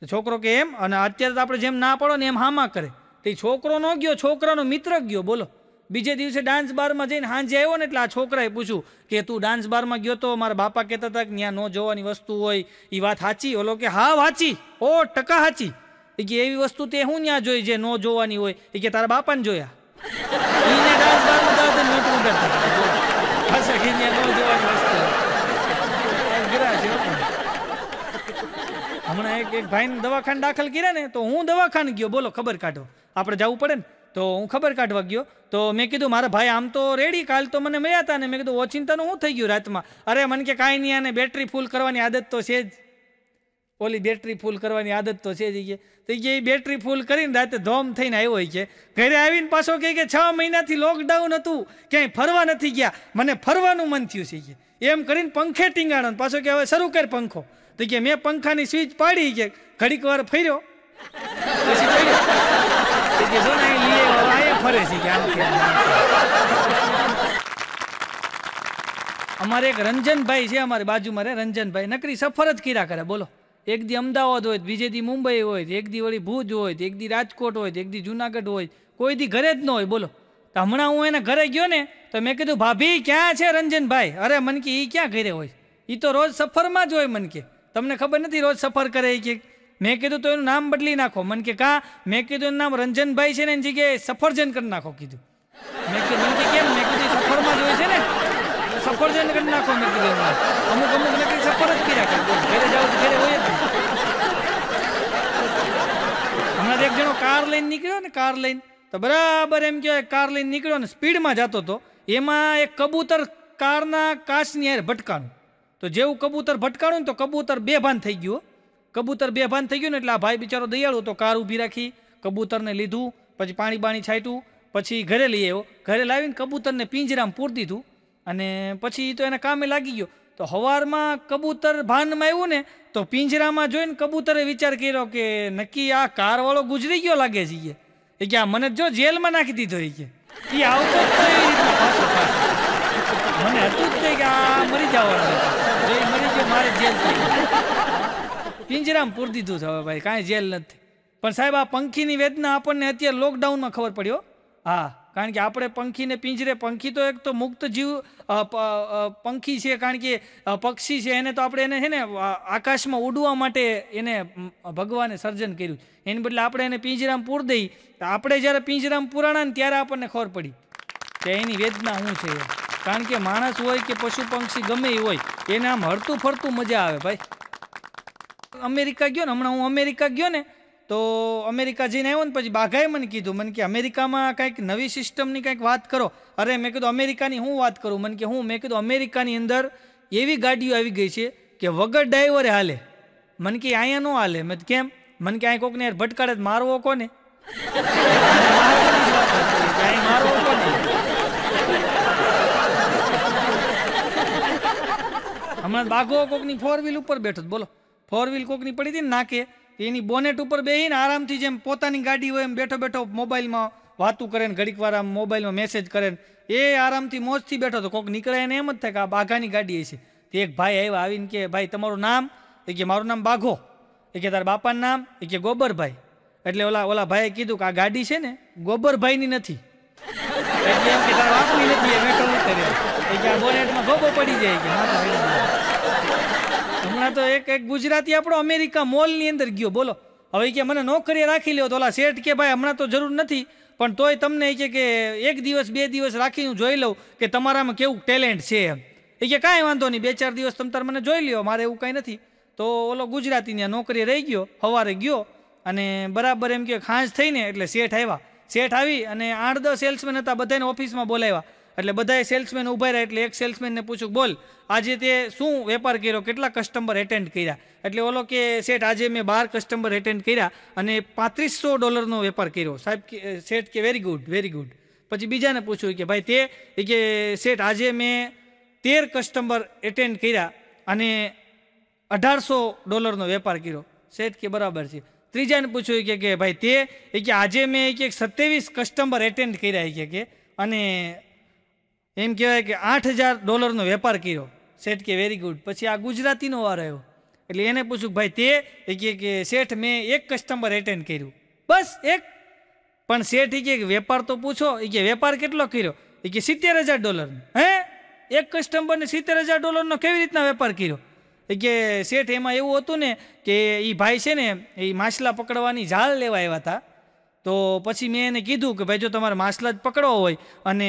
તો છોકરો કે એમ અને અત્યારે તો આપણે જેમ ના પડો ને એમ હામાં કરે તે છોકરો ન ગયો છોકરાનો મિત્ર ગયો બોલો બીજે દિવસે ડાન્સ બારમાં જઈને હાંજે આવ્યો ને એટલે આ છોકરાએ પૂછ્યું કે તું ડાન્સ બારમાં ગયો તો મારા બાપા કહેતા હતા કે ત્યાં ન જોવાની વસ્તુ હોય એ વાત સાચી ઓલો કે હા વાંચી ઓ ટકા સાચી એ કે એવી વસ્તુ તે હું ત્યાં જોઈ જે ન જોવાની હોય એ કે તારા બાપાને જોયા એને ડાન્સ બારમાં દાદા નોટવું કરતા હમણાં એક એક ભાઈને દવાખાને દાખલ કર્યા ને તો હું દવાખાને ગયો બોલો ખબર કાઢો આપણે જવું પડે ને તો હું ખબર કાઢવા ગયો તો મેં કીધું મારા ભાઈ આમ તો રેડી કાલ તો મને મળ્યા હતા ને મેં કીધું ઓચિંતાનું શું થઈ ગયું રાતમાં અરે મને કે કાંઈ નહીં આને બેટરી ફૂલ કરવાની આદત તો છે જ ઓલી બેટરી ફૂલ કરવાની આદત તો છે જ કે તો કે એ બેટરી ફૂલ કરીને રાતે ધોમ થઈને આવ્યો હોય છે ઘરે આવીને પાછો કહે કે છ મહિનાથી લોકડાઉન હતું ક્યાંય ફરવા નથી ગયા મને ફરવાનું મન થયું છે કે એમ કરીને પંખે ટીંગાણો પાછો કે હવે શરૂ કર પંખો તો કે મેં પંખાની સ્વિચ પાડી કે ઘડીક વાર ફર્યો ફરે છે કે અમારે એક રંજનભાઈ છે અમારી બાજુ મારે રંજનભાઈ નકરી સફર જ કર્યા કરે બોલો એક દી અમદાવાદ હોય બીજે દી મુંબઈ હોય એક દી વળી ભુજ હોય એક દી રાજકોટ હોય એક દી જુનાગઢ હોય કોઈ દી ઘરે જ ન હોય બોલો તો હમણાં હું એના ઘરે ગયો ને તો મેં કીધું ભાભી ક્યાં છે રંજનભાઈ અરે મન કે એ ક્યાં ઘરે હોય એ તો રોજ સફરમાં જ હોય મન કે તમને ખબર નથી રોજ સફર કરે કે મેં કીધું તો એનું નામ બદલી નાખો મને કે કા મેં કીધું એનું નામ રંજનભાઈ છે ને એની જગ્યાએ સફરજન કરી નાખો કીધું મેં કીધું મને કેમ મેં કીધું સફરમાં જોઈએ છે ને સફરજન કરી નાખો મેં કીધું અમુક અમુક મેં કીધું સફર જ કર્યા કીધું ઘરે જાઓ ઘરે હોય હમણાં એક જણો કાર લઈને નીકળ્યો ને કાર લઈને તો બરાબર એમ કહેવાય કાર લઈને નીકળ્યો ને સ્પીડમાં જતો હતો એમાં એક કબૂતર કારના કાચની યાર ભટકાનું તો જેવું કબૂતર ભટકાણું ને તો કબૂતર બેભાન થઈ ગયું કબૂતર બેભાન થઈ ગયું ને એટલે આ ભાઈ બિચારો દયાળો તો કાર ઊભી રાખી કબૂતરને લીધું પછી પાણી બાણી છાંટ્યું પછી ઘરે લઈ આવ્યો ઘરે લાવીને કબૂતરને પિંજરામાં પૂર દીધું અને પછી તો એના કામે લાગી ગયો તો હવારમાં કબૂતર ભાનમાં આવ્યું ને તો પિંજરામાં જોઈને કબૂતરે વિચાર કર્યો કે નક્કી આ કારવાળો ગુજરી ગયો લાગે છે એ કે આ મને જો જેલમાં નાખી દીધો એ કે એ આવતો મને હતું જ નહીં કે આ મરી જવાનું મારે જેલ પિંજરામાં પૂર દીધું છે હવે ભાઈ કાંઈ જેલ નથી પણ સાહેબ આ પંખીની વેદના આપણને અત્યારે લોકડાઉનમાં ખબર પડ્યો હા કારણ કે આપણે પંખીને પિંજરે પંખી તો એક તો મુક્ત જીવ પંખી છે કારણ કે પક્ષી છે એને તો આપણે એને છે ને આકાશમાં ઉડવા માટે એને ભગવાને સર્જન કર્યું એની બદલે આપણે એને પિંજરામાં પૂર દઈ આપણે જ્યારે પિંજરામાં પુરાણા ને ત્યારે આપણને ખબર પડી કે એની વેદના શું છે કારણ કે માણસ હોય કે પશુ પંક્ષી ગમે એ હોય એને આમ હરતું ફરતું મજા આવે ભાઈ અમેરિકા ગયો ને હમણાં હું અમેરિકા ગયો ને તો અમેરિકા જઈને આવ્યો ને પછી બાઘાએ મને કીધું મને કે અમેરિકામાં કંઈક નવી સિસ્ટમની કંઈક વાત કરો અરે મેં કીધું અમેરિકાની હું વાત કરું મને કે હું મેં કીધું અમેરિકાની અંદર એવી ગાડીઓ આવી ગઈ છે કે વગર ડ્રાઈવરે હાલે મને કે અહીંયા ન હાલે મેં કેમ મને કે અહીં કોકને યાર ભટકાડે મારવો કોને મારવો કોને હમણાં બાઘો કોકની ફોર વ્હીલ ઉપર બેઠો બોલો ફોર વ્હીલ કોકની પડી હતી ને નાકે એની બોનેટ ઉપર બેહીને આરામથી જેમ પોતાની ગાડી હોય એમ બેઠો બેઠો મોબાઈલમાં વાતું કરે ને ઘડીક વાર આમ મોબાઈલમાં મેસેજ કરે ને એ આરામથી મોજથી બેઠો તો કોક નીકળે એને એમ જ થાય કે આ બાઘાની ગાડી છે તે એક ભાઈ આવ્યા આવીને કે ભાઈ તમારું નામ એ કે મારું નામ બાઘો એ કે તારા બાપાનું નામ એ કે ગોબરભાઈ એટલે ઓલા ઓલા ભાઈએ કીધું કે આ ગાડી છે ને ગોબરભાઈની નથી એટલે એમ કે તારા બાપની નથી એ મેં કહું એ કે આ બોનેટમાં ગોબો પડી જાય કે માતા આ તો એક એક ગુજરાતી આપણો અમેરિકા મોલની અંદર ગયો બોલો હવે કે મને નોકરીએ રાખી લ્યો તો ઓલા શેઠ કે ભાઈ હમણાં તો જરૂર નથી પણ તોય તમને કે કે એક દિવસ બે દિવસ રાખી હું જોઈ લઉં કે તમારામાં કેવું ટેલેન્ટ છે એમ એ કે કાંઈ વાંધો નહીં બે ચાર દિવસ તમે તાર મને જોઈ લ્યો મારે એવું કાંઈ નથી તો ઓલો ગુજરાતીની નોકરી રહી ગયો સવારે ગયો અને બરાબર એમ કે ખાંજ થઈને એટલે શેઠ આવ્યા શેઠ આવી અને આઠ દસ સેલ્સમેન હતા બધાને ઓફિસમાં બોલાવ્યા એટલે બધાએ સેલ્સમેન ઊભા રહ્યા એટલે એક સેલ્સમેનને પૂછ્યું બોલ આજે તે શું વેપાર કર્યો કેટલા કસ્ટમર એટેન્ડ કર્યા એટલે ઓલો કે શેઠ આજે મેં બાર કસ્ટમર એટેન્ડ કર્યા અને પાંત્રીસો ડોલરનો વેપાર કર્યો સાહેબ શેઠ કે વેરી ગુડ વેરી ગુડ પછી બીજાને પૂછ્યું કે ભાઈ તે એ કે શેઠ આજે મેં તેર કસ્ટમર એટેન્ડ કર્યા અને અઢારસો ડોલરનો વેપાર કર્યો શેઠ કે બરાબર છે ત્રીજાને પૂછ્યું કે કે ભાઈ તે એ કે આજે મેં કે સત્યાવીસ કસ્ટમર એટેન્ડ કર્યા કે અને એમ કહેવાય કે આઠ હજાર ડોલરનો વેપાર કર્યો શેઠ કે વેરી ગુડ પછી આ ગુજરાતીનો વાર આવ્યો એટલે એને પૂછ્યું ભાઈ તે એ કહે કે શેઠ મેં એક કસ્ટમર એટેન્ડ કર્યું બસ એક પણ શેઠ એ કે વેપાર તો પૂછો એ કે વેપાર કેટલો કર્યો એ કે સિત્તેર હજાર ડોલરનો હે એક કસ્ટમરને સિત્તેર હજાર ડોલરનો કેવી રીતના વેપાર કર્યો એ કે શેઠ એમાં એવું હતું ને કે એ ભાઈ છે ને એ માછલા પકડવાની જાળ લેવા આવ્યા હતા તો પછી મેં એને કીધું કે ભાઈ જો તમારે માછલા જ પકડવા હોય અને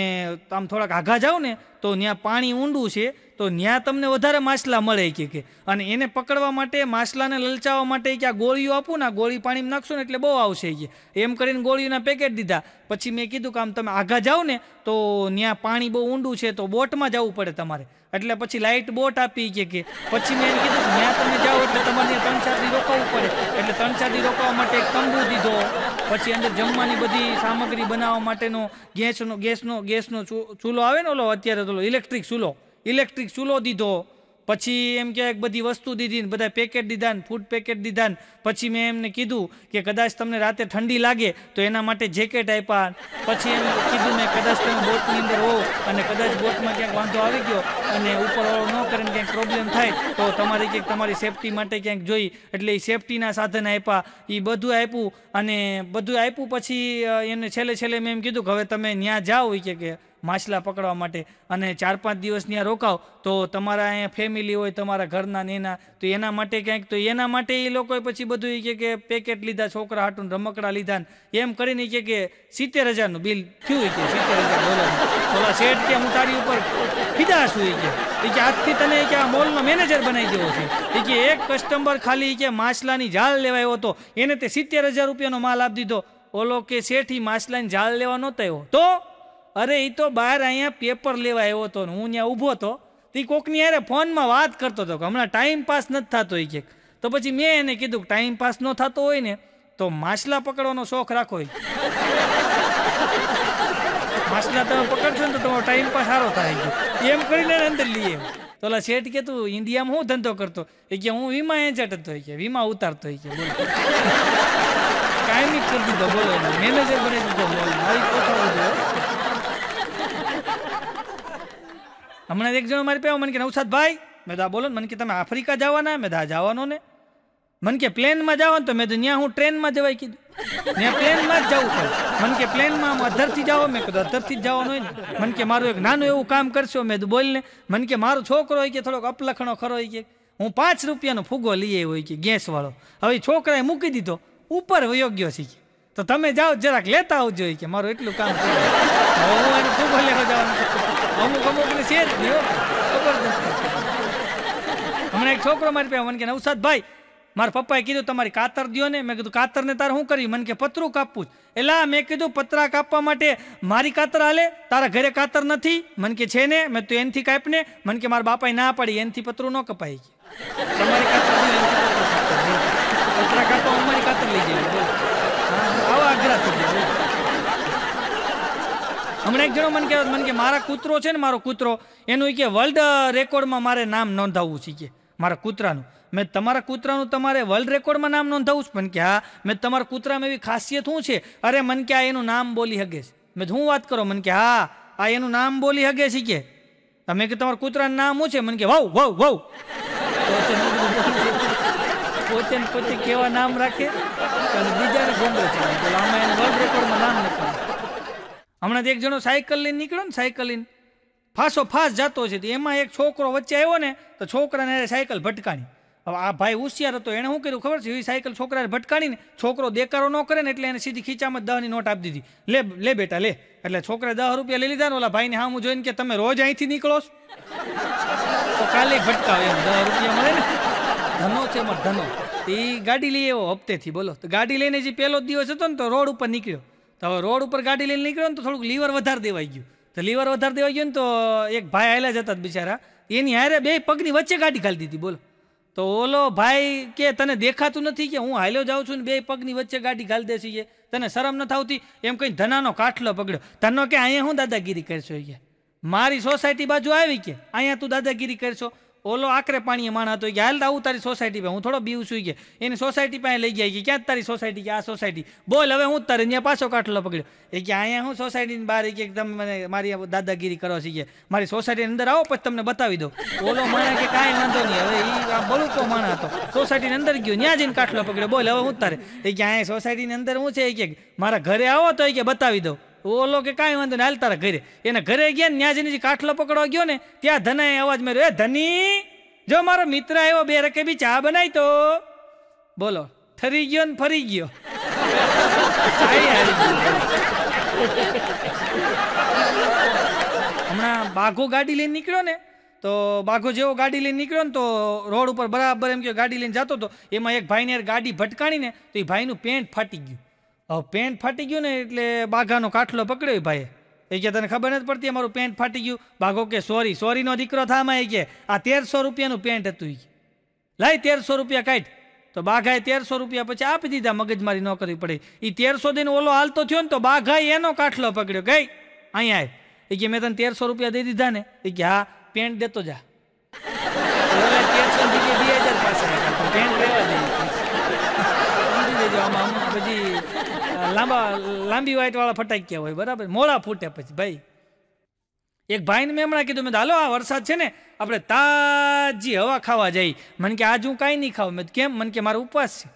આમ થોડાક આઘા જાઓ ને તો ત્યાં પાણી ઊંડું છે તો ત્યાં તમને વધારે માછલા મળે કે કે અને એને પકડવા માટે માછલાને લલચાવવા માટે કે આ ગોળીઓ આપું ને ગોળી પાણીમાં નાખશો ને એટલે બહુ આવશે કે એમ કરીને ગોળીઓના પેકેટ દીધા પછી મેં કીધું કે આમ તમે આઘા જાઓ ને તો ત્યાં પાણી બહુ ઊંડું છે તો બોટમાં જવું પડે તમારે એટલે પછી લાઇટ બોટ આપી કે કે પછી મેં કીધું ત્યાં તમે જાઓ એટલે તમારે ત્રણ ચાર દી રોકાવવું પડે એટલે ત્રણ ચાર દી રોકાવા માટે એક તંબુ દીધો પછી અંદર જમવાની બધી સામગ્રી બનાવવા માટેનો ગેસનો ગેસનો ગેસનો ચૂલો આવે ને ઓલો અત્યારે પેલો ઇલેક્ટ્રિક ચૂલો ઇલેક્ટ્રિક ચૂલો દીધો પછી એમ કે બધી વસ્તુ દીધી બધા પેકેટ દીધા ને ફૂડ પેકેટ દીધા ને પછી મેં એમને કીધું કે કદાચ તમને રાતે ઠંડી લાગે તો એના માટે જેકેટ આપ્યા પછી એમ કીધું મેં કદાચ તમે બોટની અંદર હો અને કદાચ બોટમાં ક્યાંક વાંધો આવી ગયો અને ઉપર ન કરીને ક્યાંક પ્રોબ્લેમ થાય તો તમારે ક્યાંક તમારી સેફટી માટે ક્યાંક જોઈ એટલે એ સેફટીના સાધન આપ્યા એ બધું આપ્યું અને બધું આપ્યું પછી એને છેલ્લે છેલ્લે મેં એમ કીધું કે હવે તમે ત્યાં જાઓ એ કે માછલા પકડવા માટે અને ચાર પાંચ દિવસ ત્યાં રોકાવ તો તમારા અહીંયા ફેમિલી હોય તમારા ઘરના ને એના તો એના માટે ક્યાંક તો એના માટે એ લોકોએ પછી બધું એ કે કે પેકેટ લીધા છોકરા હાટું રમકડા લીધા એમ કરીને કે કે સિત્તેર હજારનું બિલ થયું કે સિત્તેર હજાર ડોલર ઓલા શેઠ કે હું ઉપર ફિદા છું કે કે આજથી તને કે આ મોલનો મેનેજર બનાવી દેવો છે કે એક કસ્ટમર ખાલી કે માછલાની જાળ લેવા આવ્યો હતો એને તે સિત્તેર હજાર રૂપિયાનો માલ આપી દીધો ઓલો કે શેઠી માછલાની જાળ લેવા નહોતો આવ્યો તો અરે એ તો બહાર અહીંયા પેપર લેવા આવ્યો હતો હું ત્યાં ઊભો હતો તે કોકની અરે ફોનમાં વાત કરતો હતો કે હમણાં ટાઈમ પાસ નથી થતો એ ક્યાંક તો પછી મેં એને કીધું ટાઈમ પાસ ન થતો હોય ને તો માછલા પકડવાનો શોખ રાખો માછલા તમે પકડશો ને તો તમારો ટાઈમ પાસ સારો થાય ગયો એમ કરીને અંદર લઈએ તો ઓલા શેઠ કે તું ઇન્ડિયામાં હું ધંધો કરતો એ કે હું વીમા એજન્ટ જ હતો કે વીમા ઉતારતો હોય કે બોલો કાયમી કરી દીધો બોલો મેનેજર બની દીધો બોલો મારી હમણાં એક જણો મારી પાસે મને કે નવસાદ ભાઈ મેં તો બોલો મને કે તમે આફ્રિકા જવાના મેં તો જવાનો ને મન કે પ્લેનમાં જાવ તો મેં તો ત્યાં હું ટ્રેનમાં જવાય કીધું ત્યાં પ્લેનમાં જ જવું પડે મન કે પ્લેનમાં અધરથી જાઓ મેં કીધું અધરથી જ જવાનું હોય ને મન કે મારું એક નાનું એવું કામ કરશો મેં તો બોલને મન કે મારો છોકરો હોય કે થોડોક અપલખણો ખરો હોય કે હું પાંચ રૂપિયાનો ફુગો લઈ આવ્યો હોય કે ગેસવાળો હવે છોકરાએ મૂકી દીધો ઉપર યોગ્ય શીખે તો તમે જાઓ જરાક લેતા આવજો કે મારું એટલું કામ હું એનો ફુગો લેવા જવાનું અમુક અમુકને છે જ નહીં હમણાં એક છોકરો મારી પાસે મન કે નવસાદ ભાઈ મારા પપ્પાએ કીધું તમારી કાતર દો ને મેં કીધું કાતરને તારે શું કરી મને કે પતરું કાપવું એલા મેં કીધું પતરા કાપવા માટે મારી કાતર હાલે તારા ઘરે કાતર નથી મને કે છે ને મેં તું એનથી કાપ ને મને કે મારા બાપાએ ના પાડી એનથી પતરું ન કપાઈ તમારી પતરા કાપવા અમારી કાતર લઈ જઈ આવા હમણાં એક જણો મને કહેવાય મને કે મારા કૂતરો છે ને મારો કૂતરો એનું કે વર્લ્ડ રેકોર્ડમાં મારે નામ નોંધાવવું છે કે મારા કૂતરાનું મેં તમારા કૂતરાનું તમારે વર્લ્ડ રેકોર્ડમાં નામ નોંધાવું છું પણ કે હા મેં તમારા કૂતરામાં એવી ખાસિયત શું છે અરે મન કે આ એનું નામ બોલી હગે છે મેં શું વાત કરો મન કે હા આ એનું નામ બોલી હગે છે કે તમે કે તમારા કૂતરાનું નામ શું છે મન કે વાવ વાવ વાવ પોતે પોતે કેવા નામ રાખે અને બીજાને ગોંડો છે આમાં એને વર્લ્ડ રેકોર્ડમાં નામ લખવાનું હમણાં એક જણો સાયકલ લઈને નીકળ્યો ને સાયકલ લઈને ફાસો ફાસ જતો છે એમાં એક છોકરો વચ્ચે આવ્યો ને તો છોકરાને સાયકલ ભટકાણી હવે આ ભાઈ હોશિયાર હતો એણે શું કર્યું ખબર છે એ સાયકલ છોકરાને ભટકાડીને છોકરો દેકારો ન કરે ને એટલે એને સીધી ખીચામાં દહની નોટ આપી દીધી લે લે બેટા લે એટલે છોકરા દહ રૂપિયા લઈ લીધા ને ઓલા ભાઈને હામું જોઈને કે તમે રોજ અહીંથી નીકળો તો કાલે ભટકાવે એમ દહ રૂપિયા મળે ને ધનો છે એમાં ધનો એ ગાડી લઈ એવો હપ્તેથી બોલો તો ગાડી લઈને જે પહેલો દિવસ હતો ને તો રોડ ઉપર નીકળ્યો તો હવે રોડ ઉપર ગાડી લઈને નીકળ્યો ને તો થોડુંક લીવર વધારે દેવાઈ ગયું તો લીવર વધારે દેવાઈ ગયું ને તો એક ભાઈ આવેલા જતા બિચારા એની હારે બે પગની વચ્ચે ગાડી ખાલી દીધી બોલો તો ઓલો ભાઈ કે તને દેખાતું નથી કે હું હાલ્યો જાઉં છું ને બે પગની વચ્ચે ગાડી ઘાલ દે છે તને શરમ ન આવતી એમ કંઈ ધનાનો કાટલો પગડ્યો ધનો કે અહીંયા હું દાદાગીરી કરશો કે મારી સોસાયટી બાજુ આવી કે અહીંયા તું દાદાગીરી કરશો ઓલો આખરે પાણીએ માણા હતો કે હાલ આવું તારી સોસાયટી હું થોડો બીવ છું કે એની સોસાયટી પાસે લઈ ગયા કે ક્યાં તારી સોસાયટી કે આ સોસાયટી બોલ હવે હું તારે ત્યાં પાછો કાટલો પકડ્યો એ કે અહીંયા હું સોસાયટીની બહાર કે તમે મને મારી દાદાગીરી કરો છે મારી સોસાયટીની અંદર આવો પછી તમને બતાવી દો ઓલો માણા કે કાંઈ વાંધો નહીં હવે એ બળુકો માણા હતો સોસાયટીની અંદર ગયો ત્યાં જઈને કાટલો પકડ્યો બોલ હવે હું તારે એ કે અહીંયા સોસાયટીની અંદર હું છે કે મારા ઘરે આવો તો એ કે બતાવી દઉં ઓલો કે કાંઈ વાંધો નહીં હાલ તારા ઘરે એને ઘરે ગયા ને ત્યાં જે કાઠલો પકડવા ગયો ને ત્યાં ધનાએ અવાજ માર્યો એ ધની જો મારો મિત્ર આવ્યો બે રકે બી ચા બનાવી તો બોલો ઠરી ગયો ને ફરી ગયો હમણાં બાઘો ગાડી લઈને નીકળ્યો ને તો બાઘો જેવો ગાડી લઈને નીકળ્યો ને તો રોડ ઉપર બરાબર એમ કે ગાડી લઈને જતો હતો એમાં એક ભાઈને ગાડી ભટકાણીને તો એ ભાઈનું પેન્ટ ફાટી ગયું હવે પેન્ટ ફાટી ગયું ને એટલે બાઘાનો કાઠલો પકડ્યો ભાઈ એ કે તને ખબર નથી પડતી અમારું પેન્ટ ફાટી ગયું બાઘો કે સોરી સોરીનો દીકરો થામાં એ કે આ તેરસો રૂપિયાનું પેન્ટ હતું એ લાય તેરસો રૂપિયા કાઢ તો બાઘાએ તેરસો રૂપિયા પછી આપી દીધા મગજમારી ન કરવી પડે એ તેરસો દિન ઓલો હાલતો થયો ને તો બાઘાએ એનો કાઠલો પકડ્યો ગઈ અહીંયા એ કે મેં તને તેરસો રૂપિયા દઈ દીધા ને એ કે હા પેન્ટ દેતો જા પેન્ટ લેવા દે લાંબા લાંબી વાળા ફટાક્યા હોય બરાબર મોડા ફૂટે પછી ભાઈ એક ભાઈને મેં હમણાં કીધું મેં હાલો આ વરસાદ છે ને આપણે તાજી હવા ખાવા જઈ મને કે આજ હું કાંઈ નહીં ખાવ મેં કેમ મને કે મારો ઉપવાસ છે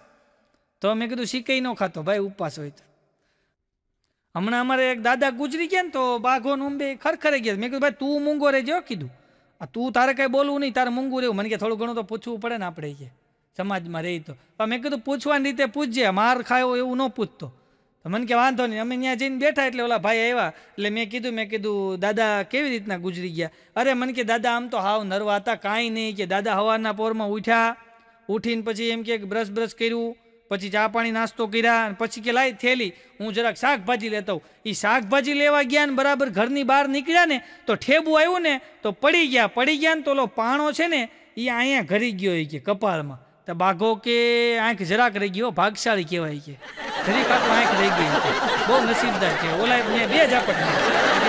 તો મેં કીધું શીખાઈ ન ખાતો ભાઈ ઉપવાસ હોય તો હમણાં અમારે એક દાદા ગુજરી ગયા ને તો બાઘો ઉંબે ખરખરે ગયા મેં કીધું ભાઈ તું મૂંગો રહેજો કીધું આ તું તારે કાંઈ બોલવું નહીં તારે મૂંગું રહેવું મને કે થોડું ઘણું તો પૂછવું પડે ને આપણે કે સમાજમાં રહી તો મેં કીધું પૂછવાની રીતે પૂછજે માર ખાયો એવું ન પૂછતો મને કે વાંધો નહીં અમે ત્યાં જઈને બેઠા એટલે ઓલા ભાઈ આવ્યા એટલે મેં કીધું મેં કીધું દાદા કેવી રીતના ગુજરી ગયા અરે મને કે દાદા આમ તો હાવ નરવા હતા કાંઈ નહીં કે દાદા હવાના પોરમાં ઉઠ્યા ઉઠીને પછી એમ કે બ્રશ બ્રશ કર્યું પછી ચા પાણી નાસ્તો કર્યા પછી કે લાય થેલી હું જરાક શાકભાજી લેતો એ શાકભાજી લેવા ગયા ને બરાબર ઘરની બહાર નીકળ્યા ને તો ઠેબુ આવ્યું ને તો પડી ગયા પડી ગયા ને તો ઓલો પાણો છે ને એ અહીંયા ઘરી ગયો એ કે કપાળમાં તો બાઘો કે આંખ જરાક રહી ગયો ભાગશાળી કહેવાય કે જરીક આખું આંખ રહી ગઈ બહુ નસીબદાર છે ઓલા મેં બે જ આપટ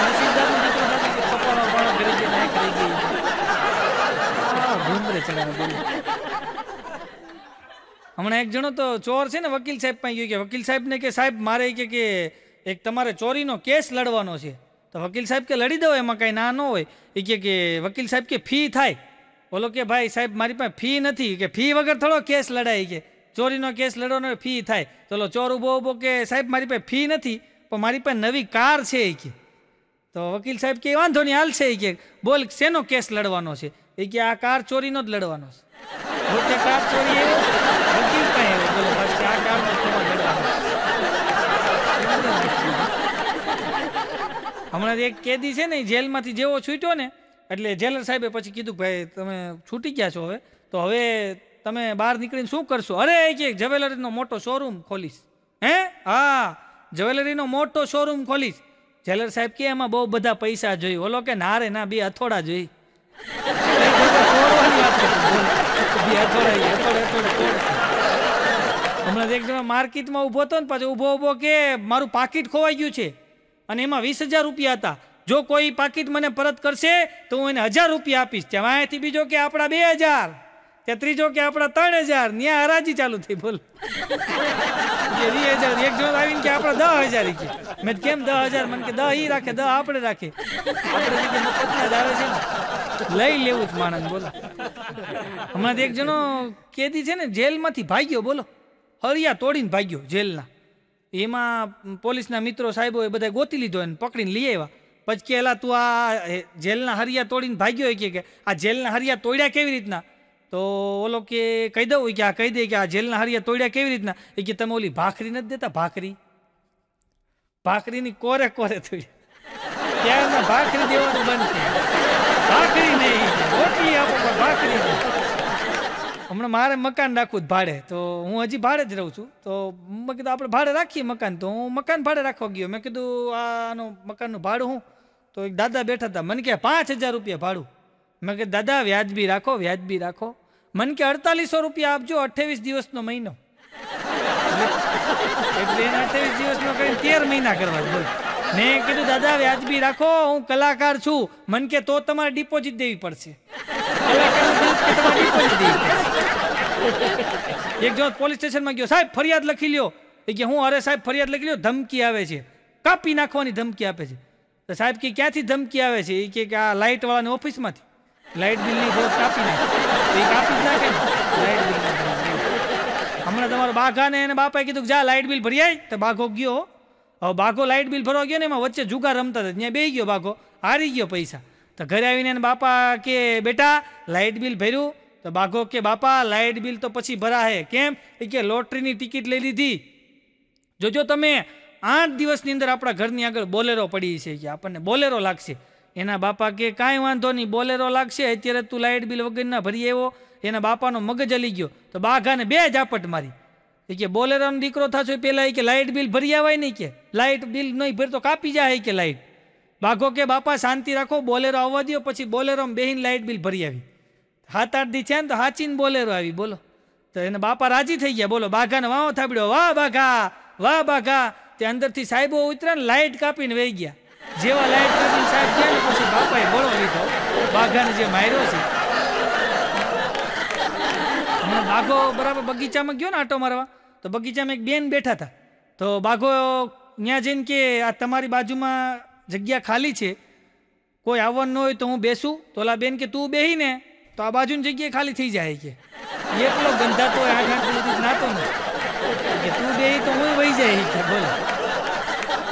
નસીબદાર હમણાં એક જણો તો ચોર છે ને વકીલ સાહેબ પાસે ગયો કે વકીલ સાહેબને કે સાહેબ મારે કે કે એક તમારે ચોરીનો કેસ લડવાનો છે તો વકીલ સાહેબ કે લડી દો એમાં કાંઈ ના ન હોય એ કે વકીલ સાહેબ કે ફી થાય બોલો કે ભાઈ સાહેબ મારી પાસે ફી નથી કે ફી વગર થોડો કેસ લડાય કે ચોરીનો કેસ લડવાનો ફી થાય ચલો ચોર ઊભો ઊભો કે સાહેબ મારી પાસે ફી નથી પણ મારી પાસે નવી કાર છે એ કે તો વકીલ સાહેબ કે વાંધો નહીં હાલ છે એ કે બોલ શેનો કેસ લડવાનો છે એ કે આ કાર ચોરીનો જ લડવાનો છે કાર ચોરી વકીલ કહે બોલો આ કારનો લડવાનો હમણાં એક કેદી છે ને જેલમાંથી જેવો છૂટ્યો ને એટલે જેલર સાહેબે પછી કીધું ભાઈ તમે છૂટી ગયા છો હવે તો હવે તમે બહાર નીકળીને શું કરશો અરે કે જ્વેલરીનો મોટો શોરૂમ ખોલીશ હે હા જ્વેલરીનો મોટો શોરૂમ ખોલીશ જેલર સાહેબ કે એમાં બહુ બધા પૈસા જોઈ ઓલો કે ના રે ના બે અથોડા જોઈ હમણાં એક જણા માર્કેટમાં ઊભો હતો ને પાછો ઊભો ઊભો કે મારું પાકીટ ખોવાઈ ગયું છે અને એમાં વીસ હજાર રૂપિયા હતા જો કોઈ પાકીટ મને પરત કરશે તો હું એને હજાર રૂપિયા આપીશ ત્યાં અહીંયાથી બીજો કે આપણા બે હજાર ત્યાં ત્રીજો કે આપણા ત્રણ હજાર ત્યાં હરાજી ચાલુ થઈ બોલ બે હજાર એક જણ આવીને કે આપણા દસ હજાર કે મેં કેમ દસ હજાર મને કે દસ એ રાખે દહ આપણે રાખે આવે છે લઈ લેવું જ માણસ બોલો હમણાં એક જણો કેદી છે ને જેલમાંથી ભાગ્યો બોલો હળિયા તોડીને ભાગ્યો જેલના એમાં પોલીસના મિત્રો સાહેબો એ બધા ગોતી લીધો એને પકડીને લઈ આવ્યા પછી કે તું આ જેલના હરિયા તોડીને ભાગ્યો કે કે આ જેલના હરિયા તોડ્યા કેવી રીતના તો ઓલો કે કહી દઉં કે આ કહી દે કે આ જેલના હરિયા તોડ્યા કેવી રીતના એ કે તમે ઓલી ભાખરી નથી દેતા ભાખરી ભાખરીની કોરે કોરે તોડ્યા ત્યારના ભાખરી દેવાનું બંધ ભાખરી નહીં રોટલી આપો ભાખરી હમણાં મારે મકાન રાખવું ભાડે તો હું હજી ભાડે જ રહું છું તો મેં કીધું આપણે ભાડે રાખીએ મકાન તો હું મકાન ભાડે રાખવા ગયો મેં કીધું આનું મકાનનું ભાડું હું તો એક દાદા બેઠા હતા મને કે પાંચ હજાર રૂપિયા ભાડું મેં કે દાદા વ્યાજબી રાખો વ્યાજબી રાખો મને કે અડતાલીસો રૂપિયા આપજો અઠ્યાવીસ દિવસનો મહિનો એટલે એને અઠ્યાવીસ દિવસનો કરીને તેર મહિના કરવા બોલ મેં કીધું દાદા વ્યાજબી રાખો હું કલાકાર છું મને કે તો તમારે ડિપોઝિટ દેવી પડશે ડિપોઝિટ એક જો પોલીસ સ્ટેશનમાં ગયો સાહેબ ફરિયાદ લખી લ્યો કે હું અરે સાહેબ ફરિયાદ લખી લ્યો ધમકી આવે છે કાપી નાખવાની ધમકી આપે છે તો સાહેબ કે ક્યાંથી ધમકી આવે છે એ કે આ લાઇટ લાઇટવાળાની ઓફિસમાંથી લાઇટ બિલની ફોજ કાપી નાખે કાપી જ નાખે લાઇટ બિલ હમણાં તમારો બાઘાને એને બાપાએ કીધું કે જા લાઇટ બિલ ભરી આવી તો બાઘો ગયો હવે બાઘો લાઇટ બિલ ભરવા ગયો ને એમાં વચ્ચે જુગાર રમતા હતા ત્યાં બે ગયો બાઘો હારી ગયો પૈસા તો ઘરે આવીને એને બાપા કે બેટા લાઇટ બિલ ભર્યું તો બાઘો કે બાપા લાઇટ બિલ તો પછી ભરાહે કેમ એ કે લોટરીની ટિકિટ લઈ લીધી જોજો તમે આઠ દિવસની અંદર આપણા ઘરની આગળ બોલેરો પડી છે કે આપણને બોલેરો લાગશે એના બાપા કે કાંઈ વાંધો નહીં બોલેરો લાગશે અત્યારે તું લાઇટ બિલ વગરના ભરી આવ્યો એના બાપાનો મગજ હલી ગયો તો બાઘાને બે ઝાપટ મારી એ કે બોલેરોનો દીકરો થશો એ પહેલાં કે લાઇટ બિલ ભરી આવાય નહીં કે લાઇટ બિલ નહીં ભરતો કાપી જાય કે લાઇટ બાઘો કે બાપા શાંતિ રાખો બોલેરો આવવા દો પછી બોલેરોમાં બેહીને લાઇટ બિલ ભરી આવી હાથ આઠ દી છે ને તો હાચીને બોલેરો આવી બોલો તો એને બાપા રાજી થઈ ગયા બોલો બાઘાને વાવો થાબડ્યો વાહ બાઘા વાહ બાઘા તે અંદરથી સાહેબો ઉતર્યા ને લાઇટ કાપીને વહી ગયા જેવા લાઇટ કાપીને સાહેબ ગયા ને પછી બાપાએ બોળો લીધો બાઘાને જે માર્યો છે હમણાં બાઘો બરાબર બગીચામાં ગયો ને આટો મારવા તો બગીચામાં એક બેન બેઠા હતા તો બાઘો ત્યાં જઈને કે આ તમારી બાજુમાં જગ્યા ખાલી છે કોઈ આવવાનું ન હોય તો હું બેસું તો ઓલા બેન કે તું બેહીને તો આ બાજુની જગ્યા ખાલી થઈ જાય કે એકલો ગંધાતો આઠ આઠ નાતો નથી કે તું બે તો હું વહી જાય કે બોલો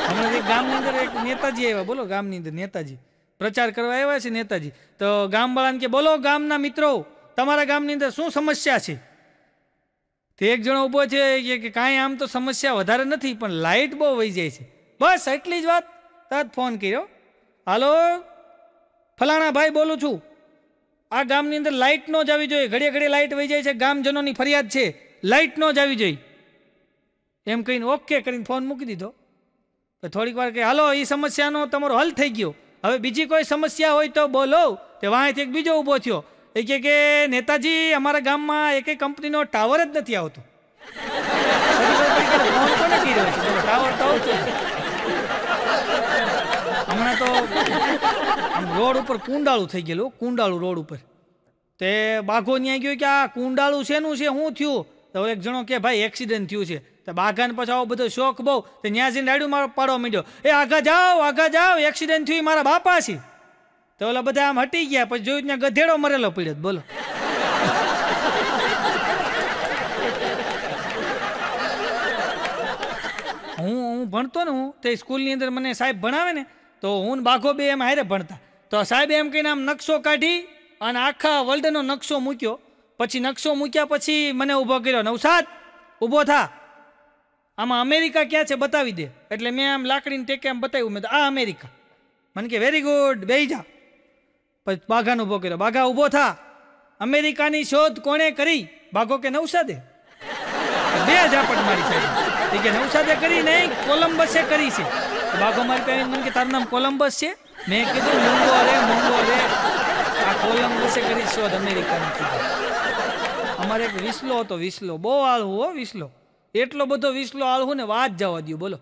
હમણાં એક ગામની અંદર એક નેતાજી આવ્યા બોલો ગામની અંદર નેતાજી પ્રચાર કરવા આવ્યા છે નેતાજી તો ગામવાળાને કે બોલો ગામના મિત્રો તમારા ગામની અંદર શું સમસ્યા છે તે એક જણો ઊભો છે કે કાંઈ આમ તો સમસ્યા વધારે નથી પણ લાઇટ બહુ વહી જાય છે બસ એટલી જ વાત તરત ફોન કર્યો હાલો ફલાણા ભાઈ બોલું છું આ ગામની અંદર લાઇટ ન જ આવી જોઈએ ઘડીએ ઘડીએ લાઇટ વહી જાય છે ગામજનોની ફરિયાદ છે લાઇટ ન જ આવી જોઈએ એમ કહીને ઓકે કરીને ફોન મૂકી દીધો થોડીક વાર કે હાલો એ સમસ્યાનો તમારો હલ થઈ ગયો હવે બીજી કોઈ સમસ્યા હોય તો બોલો તે વાંયથી એક બીજો ઊભો થયો એ કે કે નેતાજી અમારા ગામમાં એક કંપનીનો ટાવર જ નથી આવતો ટાવર તો હમણાં તો આમ રોડ ઉપર કુંડાળું થઈ ગયેલું કુંડાળું રોડ ઉપર તે બાઘો ન્યાય ગયો કે આ કુંડાળું શેનું છે શું થયું તો એક જણો કે ભાઈ એક્સિડન્ટ થયું છે તો બાઘાને પછી આવો બધો શોખ બહુ તો ત્યાં જઈને રાડ્યું મારો પાડવા માંડ્યો એ આગા જાઓ આગા જાઓ એક્સિડન્ટ થયું મારા બાપા છે તો ઓલા બધા આમ હટી ગયા પછી જોયું ત્યાં ગધેડો મરેલો પડ્યો બોલો હું હું ભણતો ને હું તે સ્કૂલની અંદર મને સાહેબ ભણાવે ને તો હું બાઘો બે એમ હારે ભણતા તો સાહેબ એમ કહીને આમ નકશો કાઢી અને આખા વર્લ્ડનો નકશો મૂક્યો પછી નકશો મૂક્યા પછી મને ઊભો કર્યો નવસાદ ઊભો થા આમાં અમેરિકા ક્યાં છે બતાવી દે એટલે મેં આમ લાકડીને ટેકે આમ બતાવ્યું મેં આ અમેરિકા મને કે વેરી ગુડ બેહી જા પછી બાઘાને ઊભો કર્યો બાઘા ઊભો થા અમેરિકાની શોધ કોણે કરી બાઘો કે નવસાદે બે ઝાપટ મારી છે કે નવસાદે કરી નહીં કોલમ્બસે કરી છે બાઘો મારી પાસે મને કે તારું નામ કોલમ્બસ છે મેં કીધું મોંઘો રે મોંઘો રે આ કોલમ્બસે કરી શોધ અમેરિકાની કીધું અમારે એક વિસલો હતો વિસલો બહુ આળહું હો વિસલો એટલો બધો વિસલો આળહું ને વાત જવા દઉં બોલો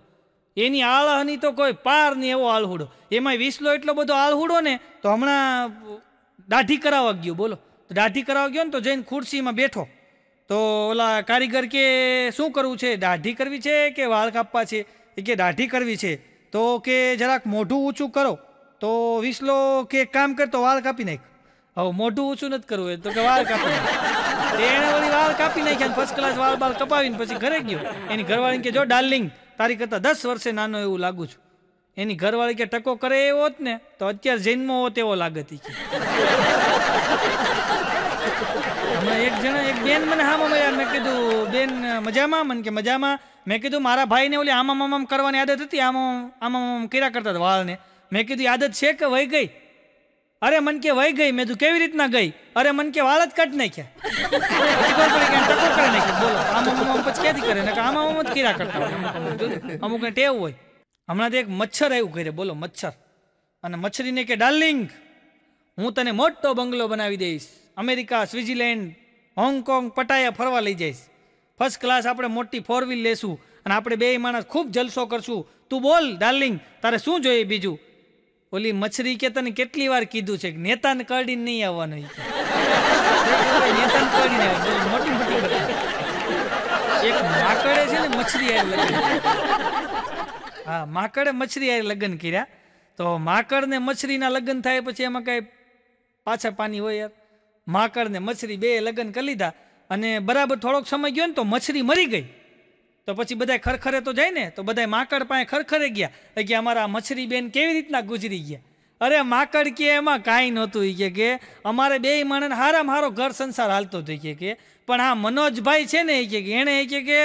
એની આળહની તો કોઈ પાર નહીં એવો આળહુડો એમાં વિસલો એટલો બધો આળહુડો ને તો હમણાં દાઢી કરાવવા ગયો બોલો તો દાઢી કરાવવા ગયો ને તો જઈને ખુરશીમાં બેઠો તો ઓલા કારીગર કે શું કરવું છે દાઢી કરવી છે કે વાળ કાપવા છે એ કે દાઢી કરવી છે તો કે જરાક મોઢું ઊંચું કરો તો વિસલો કે કામ કરતો વાળ કાપી નાખ હવે મોઢું ઓછું નથી કરવું એ તો કે વાળ કાપી એને વળી વાળ કાપી નાખ્યા ફર્સ્ટ ક્લાસ વાળ બાળ કપાવીને પછી ઘરે ગયો એની ઘરવાળી કે જો ડાર્લિંગ તારી કરતાં દસ વર્ષે નાનો એવું લાગુ છું એની ઘરવાળી કે ટકો કરે એ હોત ને તો અત્યારે જૈનમાં હોત એવો લાગત કે હમણાં એક જણા એક બેન મને હામાં મળ્યા મેં કીધું બેન મજામાં મને કે મજામાં મેં કીધું મારા ભાઈને ઓલી આમામ આમામ કરવાની આદત હતી આમામ આમામ કર્યા કરતા હતા વાળને મેં કીધું આદત છે કે વહી ગઈ અરે મન કે વહી ગઈ મેં તું કેવી રીતના ગઈ અરે મન કે વાળ જ કટ નાખ્યા પછી ક્યાંથી કરે આમ આમ જ કરતા હોય ટેવ હોય હમણાં એક મચ્છર આવ્યું કરે બોલો મચ્છર અને મચ્છરીને કે ડાર્લિંગ હું તને મોટો બંગલો બનાવી દઈશ અમેરિકા સ્વિટ્ઝરલેન્ડ હોંગકોંગ પટાયા ફરવા લઈ જઈશ ફર્સ્ટ ક્લાસ આપણે મોટી ફોર વ્હીલ લેશું અને આપણે બે માણસ ખૂબ જલસો કરશું તું બોલ ડાર્લિંગ તારે શું જોઈએ બીજું ઓલી મચ્છરી કે તને કેટલી વાર કીધું છે નેતાને કરડીને નહીં આવવાનું નેતાને કરડીને આવવાનું મોટી મોટી એક માકડે છે ને મચ્છરી આય લગ્ન હા માકડે મચ્છરી આય લગ્ન કર્યા તો માકડને મચ્છરીના લગ્ન થાય પછી એમાં કાંઈ પાછા પાણી હોય યાર માકડને મચ્છરી બે લગ્ન કરી લીધા અને બરાબર થોડોક સમય ગયો ને તો મચ્છરી મરી ગઈ તો પછી બધા ખરખરે તો જાય ને તો બધા માકડ પાસે ખરખરે ગયા કે અમારા મછરી બેન કેવી રીતના ગુજરી ગયા અરે માકડ કે એમાં કાંઈ નહોતું કે કે અમારે બે માણસ હારામ હારો ઘર સંસાર હાલતો થઈ કે કે પણ આ મનોજભાઈ છે ને એ કે એણે એ કે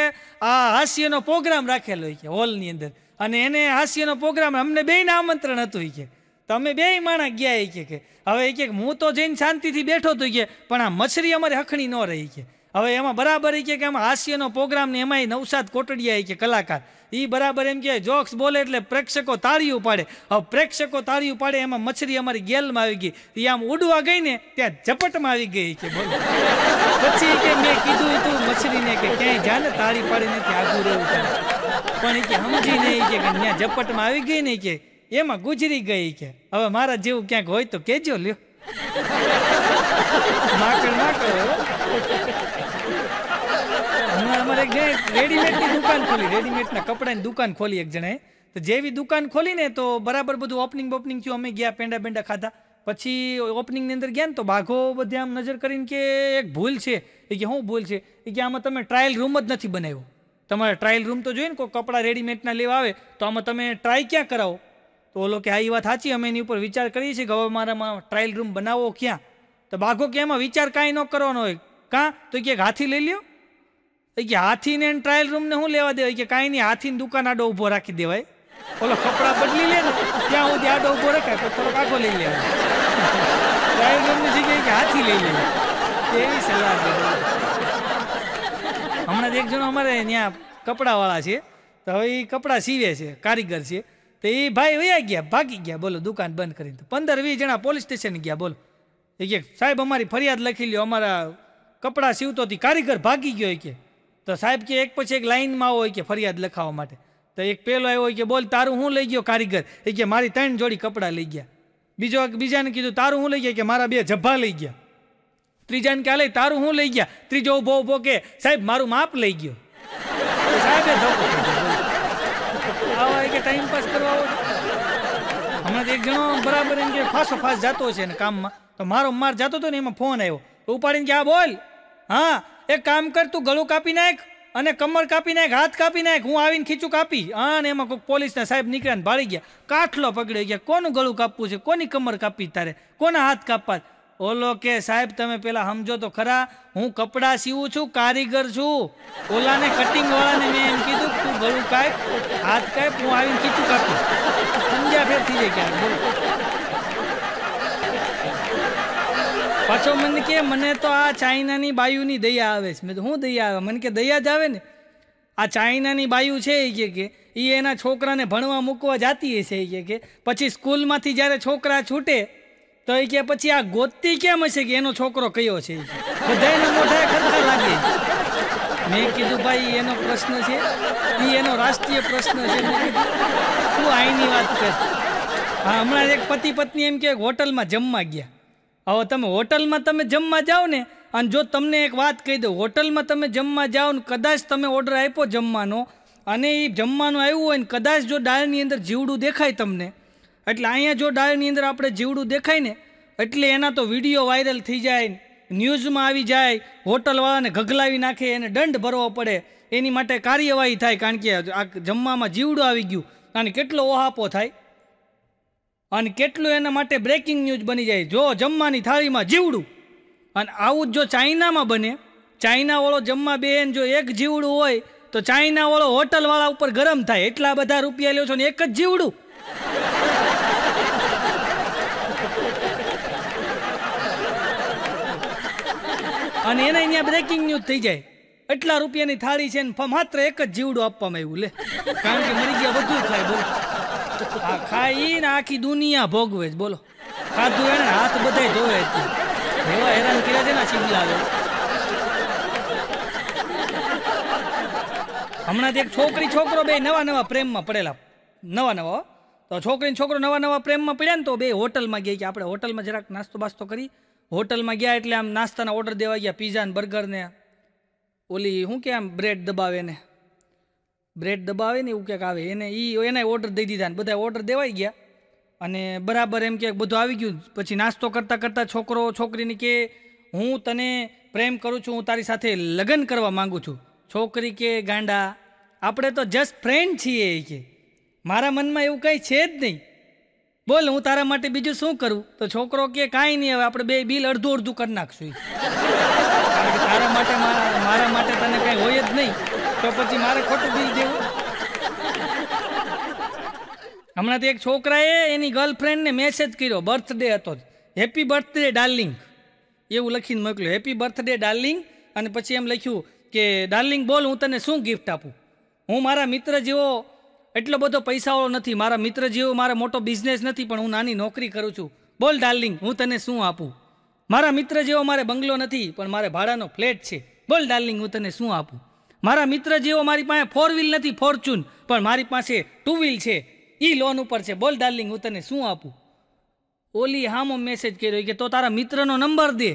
આ હાસ્યનો પ્રોગ્રામ રાખેલો કે હોલની અંદર અને એને હાસ્યનો પ્રોગ્રામ અમને બેને આમંત્રણ હતું કે તમે બે માણસ ગયા એ કે હવે એ કે હું તો જઈને શાંતિથી બેઠો હતો કે પણ આ મછરી અમારી હખણી ન રહી કે હવે એમાં બરાબર એ કે આમાં હાસ્યનો પ્રોગ્રામ ને એમાંય નવસાદ કોટડિયા કે કલાકાર એ બરાબર એમ કે જોક્સ બોલે એટલે પ્રેક્ષકો તાળી ઉપાડે હવે પ્રેક્ષકો તાળી ઉપાડે એમાં મછરી અમારી ગેલમાં આવી ગઈ એ આમ ઉડવા ગઈ ને ત્યાં ઝપટમાં આવી ગઈ કે બોલો પછી કે મેં કીધું તું મછરીને કે ક્યાંય જાને તાળી પાડી નથી આગું રહેવું પણ એ કે સમજી નહીં કે ત્યાં ઝપટમાં આવી ગઈ નહીં કે એમાં ગુજરી ગઈ કે હવે મારા જેવું ક્યાંક હોય તો કેજો લ્યો માકડ અમારે એક રેડીમેડની દુકાન ખોલી રેડીમેડના કપડાની દુકાન ખોલી એક જણે તો જેવી દુકાન ખોલી ને તો બરાબર બધું ઓપનિંગ ઓપનિંગ થયું અમે ગયા પેંડા પેંડા ખાધા પછી ઓપનિંગની અંદર ગયા ને તો બાઘો બધે આમ નજર કરીને કે એક ભૂલ છે એ કે શું ભૂલ છે એ કે આમાં તમે ટ્રાયલ રૂમ જ નથી બનાવ્યો તમારે ટ્રાયલ રૂમ તો જોઈએ ને કોઈ કપડાં રેડીમેડના લેવા આવે તો આમાં તમે ટ્રાય ક્યાં કરાવો તો ઓલો કે હા એ વાત સાચી અમે એની ઉપર વિચાર કરીએ છીએ કે હવે મારામાં ટ્રાયલ રૂમ બનાવો ક્યાં તો બાઘો કે એમાં વિચાર કાંઈ ન કરવાનો હોય કાં તો કે હાથી લઈ લ્યો એ કે હાથીને ટ્રાયલ રૂમને શું લેવા દેવાય કે કાંઈ નહીં હાથીની દુકાન આડો ઊભો રાખી દેવાય ઓલો કપડા બદલી લે ને ત્યાં સુધી આડો ઊભો રખાય તો થોડો કાંકો લઈ લેવાય ટ્રાયલ રૂમની જગ્યાએ કે હાથી લઈ લેવાય એવી સલાહ દે હમણાં એક જણો અમારે ત્યાં કપડાવાળા છે તો હવે એ કપડાં સીવે છે કારીગર છે તો એ ભાઈ વયા ગયા ભાગી ગયા બોલો દુકાન બંધ કરીને પંદર વીસ જણા પોલીસ સ્ટેશન ગયા બોલો કે સાહેબ અમારી ફરિયાદ લખી લ્યો અમારા કપડાં સીવતો હતી કારીગર ભાગી ગયો કે તો સાહેબ કે એક પછી એક લાઇનમાં હોય કે ફરિયાદ લખાવવા માટે તો એક પહેલો આવ્યો કે બોલ તારું હું લઈ ગયો કારીગર એ કે મારી ત્રણ જોડી કપડાં લઈ ગયા બીજો બીજાને કીધું તારું હું લઈ ગયા કે મારા બે જભ્ભા લઈ ગયા ત્રીજાને કે લઈ તારું હું લઈ ગયા ત્રીજો ઊભો ઊભો કે સાહેબ મારું માપ લઈ ગયો સાહેબે આવા કે ટાઈમ પાસ કરવા હમણાં એક જણો બરાબર એમ કે ફાસો ફાસ જતો છે ને કામમાં તો મારો માર જતો હતો ને એમાં ફોન આવ્યો તો ઉપાડીને કે આ બોલ હા એક કામ કર તું ગળું કાપી નાખ અને કમર કાપી નાખ હાથ કાપી નાખ હું આવીને ખીચું કાપી હા ને એમાં કોઈક પોલીસના સાહેબ નીકળ્યા ને ભાળી ગયા કાઠલો પકડી ગયા કોનું ગળું કાપવું છે કોની કમર કાપી તારે કોના હાથ કાપવા ઓલો કે સાહેબ તમે પેલા સમજો તો ખરા હું કપડાં સીવું છું કારીગર છું ઓલાને કટિંગ વાળાને મેં એમ કીધું તું ગળું કાપ હાથ કાપ હું આવીને ખીચું કાપી સમજ્યા ફેર થઈ જાય ક્યારે બોલો પાછો મને કે મને તો આ ચાઇનાની બાયુની દયા આવે છે મેં તો શું દયા આવે મને કે દયા જ આવે ને આ ચાઇનાની બાયુ છે એ કે કે એ એના છોકરાને ભણવા મૂકવા જાતી હશે એ કે કે પછી સ્કૂલમાંથી જ્યારે છોકરા છૂટે તો એ કે પછી આ ગોતી કેમ હશે કે એનો છોકરો કયો છે બધાને મોઢા ખર્ચા લાગે મેં કીધું ભાઈ એનો પ્રશ્ન છે એ એનો રાષ્ટ્રીય પ્રશ્ન છે તું આઈની વાત કર હા હમણાં એક પતિ પત્ની એમ કે હોટલમાં જમવા ગયા હવે તમે હોટલમાં તમે જમવા જાઓ ને અને જો તમને એક વાત કહી દઉં હોટલમાં તમે જમવા જાઓ ને કદાચ તમે ઓર્ડર આપ્યો જમવાનો અને એ જમવાનું આવ્યું હોય ને કદાચ જો દાળની અંદર જીવડું દેખાય તમને એટલે અહીંયા જો દાળની અંદર આપણે જીવડું દેખાય ને એટલે એના તો વિડીયો વાયરલ થઈ જાય ન્યૂઝમાં આવી જાય હોટલવાળાને ઘગલાવી નાખે એને દંડ ભરવો પડે એની માટે કાર્યવાહી થાય કારણ કે આ જમવામાં જીવડું આવી ગયું અને કેટલો ઓહાપો થાય અને કેટલું એના માટે બ્રેકિંગ ન્યૂઝ બની જાય જો જમવાની થાળીમાં જીવડું અને આવું જ જો ચાઇનામાં બને ચાઇનાવાળો જમવા બેન જો એક જીવડું હોય તો ચાઇનાવાળો હોટલવાળા ઉપર ગરમ થાય એટલા બધા રૂપિયા લ્યો છો ને એક જ જીવડું અને એને અહીંયા બ્રેકિંગ ન્યૂઝ થઈ જાય એટલા રૂપિયાની થાળી છે ને માત્ર એક જ જીવડું આપવામાં આવ્યું લે કારણ કે મરી ગયા બધું થાય બોલ આ ખાઈ ને આખી દુનિયા ભોગવે જ બોલો ખાધું એને હાથ બધાય ધોવે એવા હેરાન કર્યા છે ને શિબલા હમણાં એક છોકરી છોકરો બે નવા નવા પ્રેમમાં પડેલા નવા નવા તો છોકરી છોકરો નવા નવા પ્રેમમાં પડ્યા ને તો બે હોટલમાં ગયા કે આપણે હોટલમાં જરાક નાસ્તો બાસ્તો કરી હોટલમાં ગયા એટલે આમ નાસ્તાના ઓર્ડર દેવા ગયા પીઝા ને બર્ગર ને ઓલી શું કે આમ બ્રેડ દબાવે ને બ્રેડ દબાવે ને એવું ક્યાંક આવે એને એ એને ઓર્ડર દઈ દીધા ને બધા ઓર્ડર દેવાઈ ગયા અને બરાબર એમ કે બધું આવી ગયું પછી નાસ્તો કરતાં કરતાં છોકરો છોકરીને કે હું તને પ્રેમ કરું છું હું તારી સાથે લગ્ન કરવા માગું છું છોકરી કે ગાંડા આપણે તો જસ્ટ ફ્રેન્ડ છીએ એ કે મારા મનમાં એવું કંઈ છે જ નહીં બોલ હું તારા માટે બીજું શું કરું તો છોકરો કે કાંઈ નહીં હવે આપણે બે બિલ અડધું અડધું કરી નાખશું તારા માટે મારા માટે તને કાંઈ હોય જ નહીં તો પછી મારે ખોટું બિલ દેવું હમણાં એક છોકરાએ એની ગર્લફ્રેન્ડને મેસેજ કર્યો બર્થડે હતો હેપી બર્થડે ડાર્લિંગ એવું લખીને મોકલ્યું હેપી બર્થડે ડાર્લિંગ અને પછી એમ લખ્યું કે ડાર્લિંગ બોલ હું તને શું ગિફ્ટ આપું હું મારા મિત્ર જેવો એટલો બધો પૈસાવાળો નથી મારા મિત્ર જેવો મારો મોટો બિઝનેસ નથી પણ હું નાની નોકરી કરું છું બોલ ડાર્લિંગ હું તને શું આપું મારા મિત્ર જેવો મારે બંગલો નથી પણ મારે ભાડાનો ફ્લેટ છે બોલ ડાર્લિંગ હું તને શું આપું મારા મિત્ર જેવો મારી પાસે ફોર વ્હીલ નથી ફોર્ચ્યુન પણ મારી પાસે ટુ વ્હીલ છે એ લોન ઉપર છે બોલ ડાર્લિંગ હું તને શું આપું ઓલી હામો મેસેજ કર્યો કે તો તારા મિત્રનો નંબર દે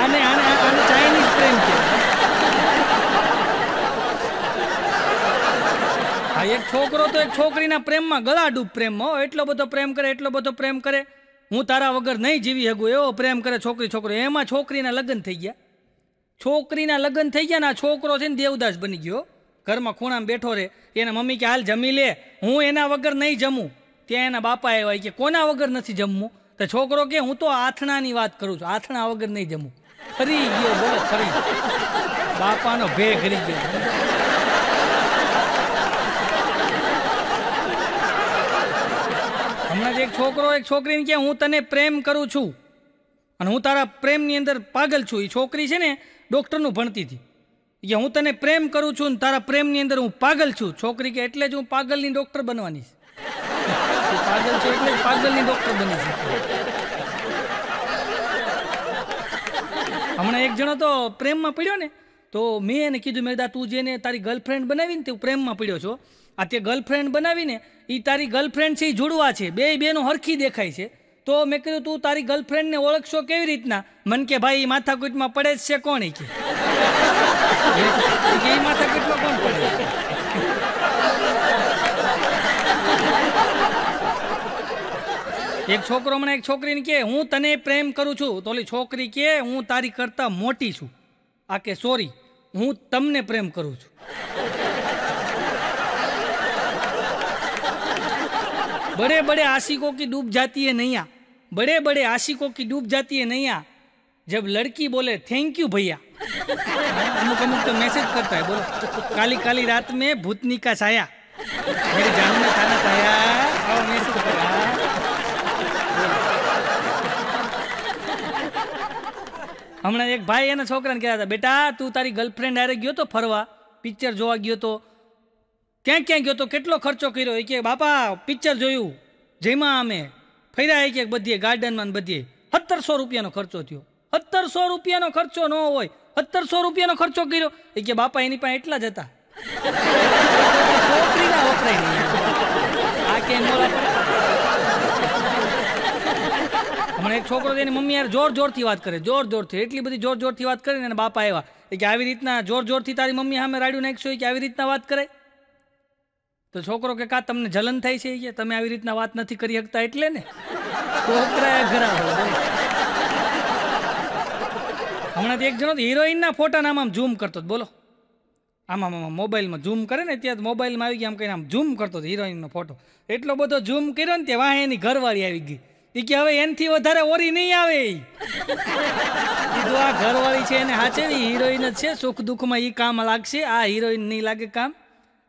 આને આને આને ચાઇનીઝ પ્રેમ છે એક છોકરો તો એક છોકરીના પ્રેમમાં ગળાડૂબ પ્રેમ હો એટલો બધો પ્રેમ કરે એટલો બધો પ્રેમ કરે હું તારા વગર નહીં જીવી શકું એવો પ્રેમ કરે છોકરી છોકરો એમાં છોકરીના લગ્ન થઈ ગયા છોકરીના લગ્ન થઈ ગયા ને આ છોકરો છે ને દેવદાસ બની ગયો ઘરમાં ખૂણામાં બેઠો રહે એના મમ્મી કે હાલ જમી લે હું એના વગર નહીં જમું ત્યાં એના બાપા એવા કે કોના વગર નથી જમવું તો છોકરો કે હું તો આથણાની વાત કરું છું આથણા વગર નહીં જમું ફરી ગયો બોલો ફરી બાપાનો ભે કરી ગયો એક છોકરો એક છોકરીને કે હું તને પ્રેમ કરું છું અને હું તારા પ્રેમની અંદર પાગલ છું એ છોકરી છે ને ડૉક્ટરનું ભણતી હતી કે હું તને પ્રેમ કરું છું ને તારા પ્રેમની અંદર હું પાગલ છું છોકરી કે એટલે જ હું પાગલની ડૉક્ટર બનવાની છે પાગલ છું એટલે પાગલની ડૉક્ટર બની હમણાં એક જણો તો પ્રેમમાં પડ્યો ને તો મેં એને કીધું મેં તું જેને તારી ગર્લફ્રેન્ડ બનાવીને તું પ્રેમમાં પડ્યો છો આ તે ગર્લફ્રેન્ડ બનાવીને એ તારી ગર્લફ્રેન્ડ છે એ જોડવા છે બે બેનો હરખી દેખાય છે તો મેં કીધું તું તારી ગર્લફ્રેન્ડને ઓળખશો કેવી રીતના મન કે ભાઈ એ માથાકૂટમાં પડે જ છે કોણ કે એ માથાકૂટમાં કોણ પડે એક છોકરો મને એક છોકરીને કે હું તને પ્રેમ કરું છું તો ઓલી છોકરી કે હું તારી કરતાં મોટી છું આ કે સોરી હું તમને પ્રેમ કરું છું बड़े बड़े आशिकों की डूब जाती है नैया बड़े बड़े आशिकों की डूब जाती है नैया जब लड़की बोले थैंक यू भैया अमुक अमुक तो मैसेज करता है बोलो काली काली रात में भूतनी का साया मेरी जान में खाना साया और मैसेज હમણાં એક ભાઈ એના છોકરાને કહેતા હતા બેટા તું તારી ગર્લફ્રેન્ડ હારે ગયો તો ફરવા પિક્ચર જોવા ગયો તો ક્યાં ક્યાં ગયો તો કેટલો ખર્ચો કર્યો એ કે બાપા પિક્ચર જોયું જેમાં અમે ફર્યા કે બધીએ ગાર્ડનમાં બધીએ સત્તરસો રૂપિયાનો ખર્ચો થયો સત્તરસો રૂપિયાનો ખર્ચો ન હોય સત્તરસો રૂપિયાનો ખર્ચો કર્યો એ કે બાપા એની પાસે એટલા જ હતા હમણાં એક છોકરો એની મમ્મી યાર જોર જોરથી વાત કરે જોર જોરથી એટલી બધી જોર જોરથી વાત કરીને બાપા આવ્યા કે આવી રીતના જોર જોરથી તારી મમ્મી સામે રાડ્યું નાખશો કે આવી રીતના વાત કરે તો છોકરો કે કા તમને જલન થાય છે કે તમે આવી રીતના વાત નથી કરી શકતા એટલે ને છોકરા ખરા હમણાં એક જણો હિરોઈનના ફોટા આમ આમ ઝૂમ કરતો બોલો આમ આમ મોબાઈલમાં ઝૂમ કરે ને ત્યાં મોબાઈલમાં આવી ગયા આમ કહીને આમ ઝૂમ કરતો હતો હિરોઈનનો ફોટો એટલો બધો ઝૂમ કર્યો ને ત્યાં વાહ એની ઘરવાળી આવી ગઈ એ કે હવે એનથી વધારે ઓરી નહીં આવે કીધું આ ઘરવાળી છે એને હાચેવી હિરોઈન જ છે સુખ દુઃખમાં એ કામ લાગશે આ હિરોઈન નહીં લાગે કામ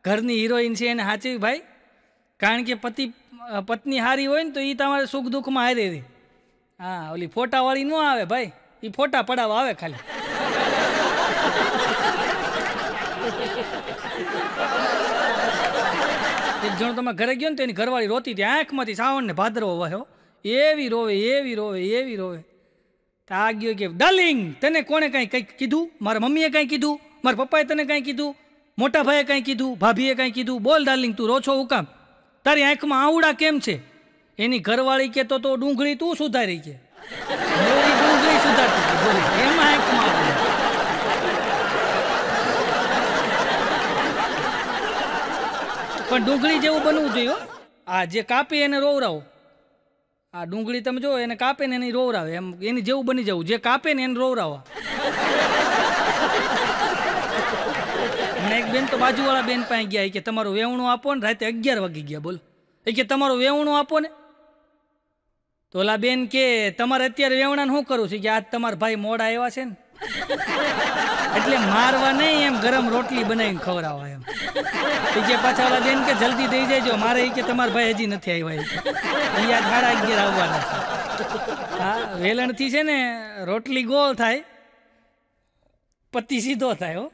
ઘરની હિરોઈન છે એને સાચવી ભાઈ કારણ કે પતિ પત્ની હારી હોય ને તો એ તમારે સુખ દુઃખમાં હારી રહી હા ઓલી ફોટાવાળી ન આવે ભાઈ એ ફોટા પડાવવા આવે ખાલી એક જણ તમે ઘરે ગયો ને તો એની ઘરવાળી રોતી હતી આંખમાંથી સાવણને ભાદરવો વહ્યો એવી રોવે એવી રોવે એવી રોવે આ ગયો કે ડાર્લિંગ તને કોણે કાંઈ કંઈક કીધું મારા મમ્મીએ કાંઈ કીધું મારા પપ્પાએ તને કાંઈ કીધું મોટા ભાઈએ કાંઈ કીધું ભાભીએ કંઈ કીધું બોલ ડાર્લિંગ તું રોછો હુકામ તારી આંખમાં આવડા કેમ છે એની ઘરવાળી કે તો તો ડુંગળી તું સુધારી કે ડુંગળી સુધારતી એમાં આંખમાં પણ ડુંગળી જેવું બનવું જોઈએ આ જે કાપી એને રોવરાવો આ ડુંગળી તમે જો એને કાપે ને એની રોવરાવે એમ એની જેવું બની જવું જે કાપે ને એને રોવરાવા બેન તો બાજુવાળા બેન પાસે ગયા કે તમારું વેવણું આપો ને રાતે અગિયાર વાગી ગયા બોલો એ કે તમારું વેવણું આપો ને તો ઓલા બેન કે તમારે અત્યારે વેવણાને શું કરું છું કે આજ તમારા ભાઈ મોડા આવ્યા છે ને એટલે મારવા નહીં એમ ગરમ રોટલી બનાવીને ખવડાવવા એમ એ કે પાછા ઓલા બેન કે જલ્દી દઈ જજો મારે કે તમારા ભાઈ હજી નથી આવ્યા એ આ સાડા અગિયાર આવવાના છે હા વેલણથી છે ને રોટલી ગોળ થાય પતિ સીધો થાય હો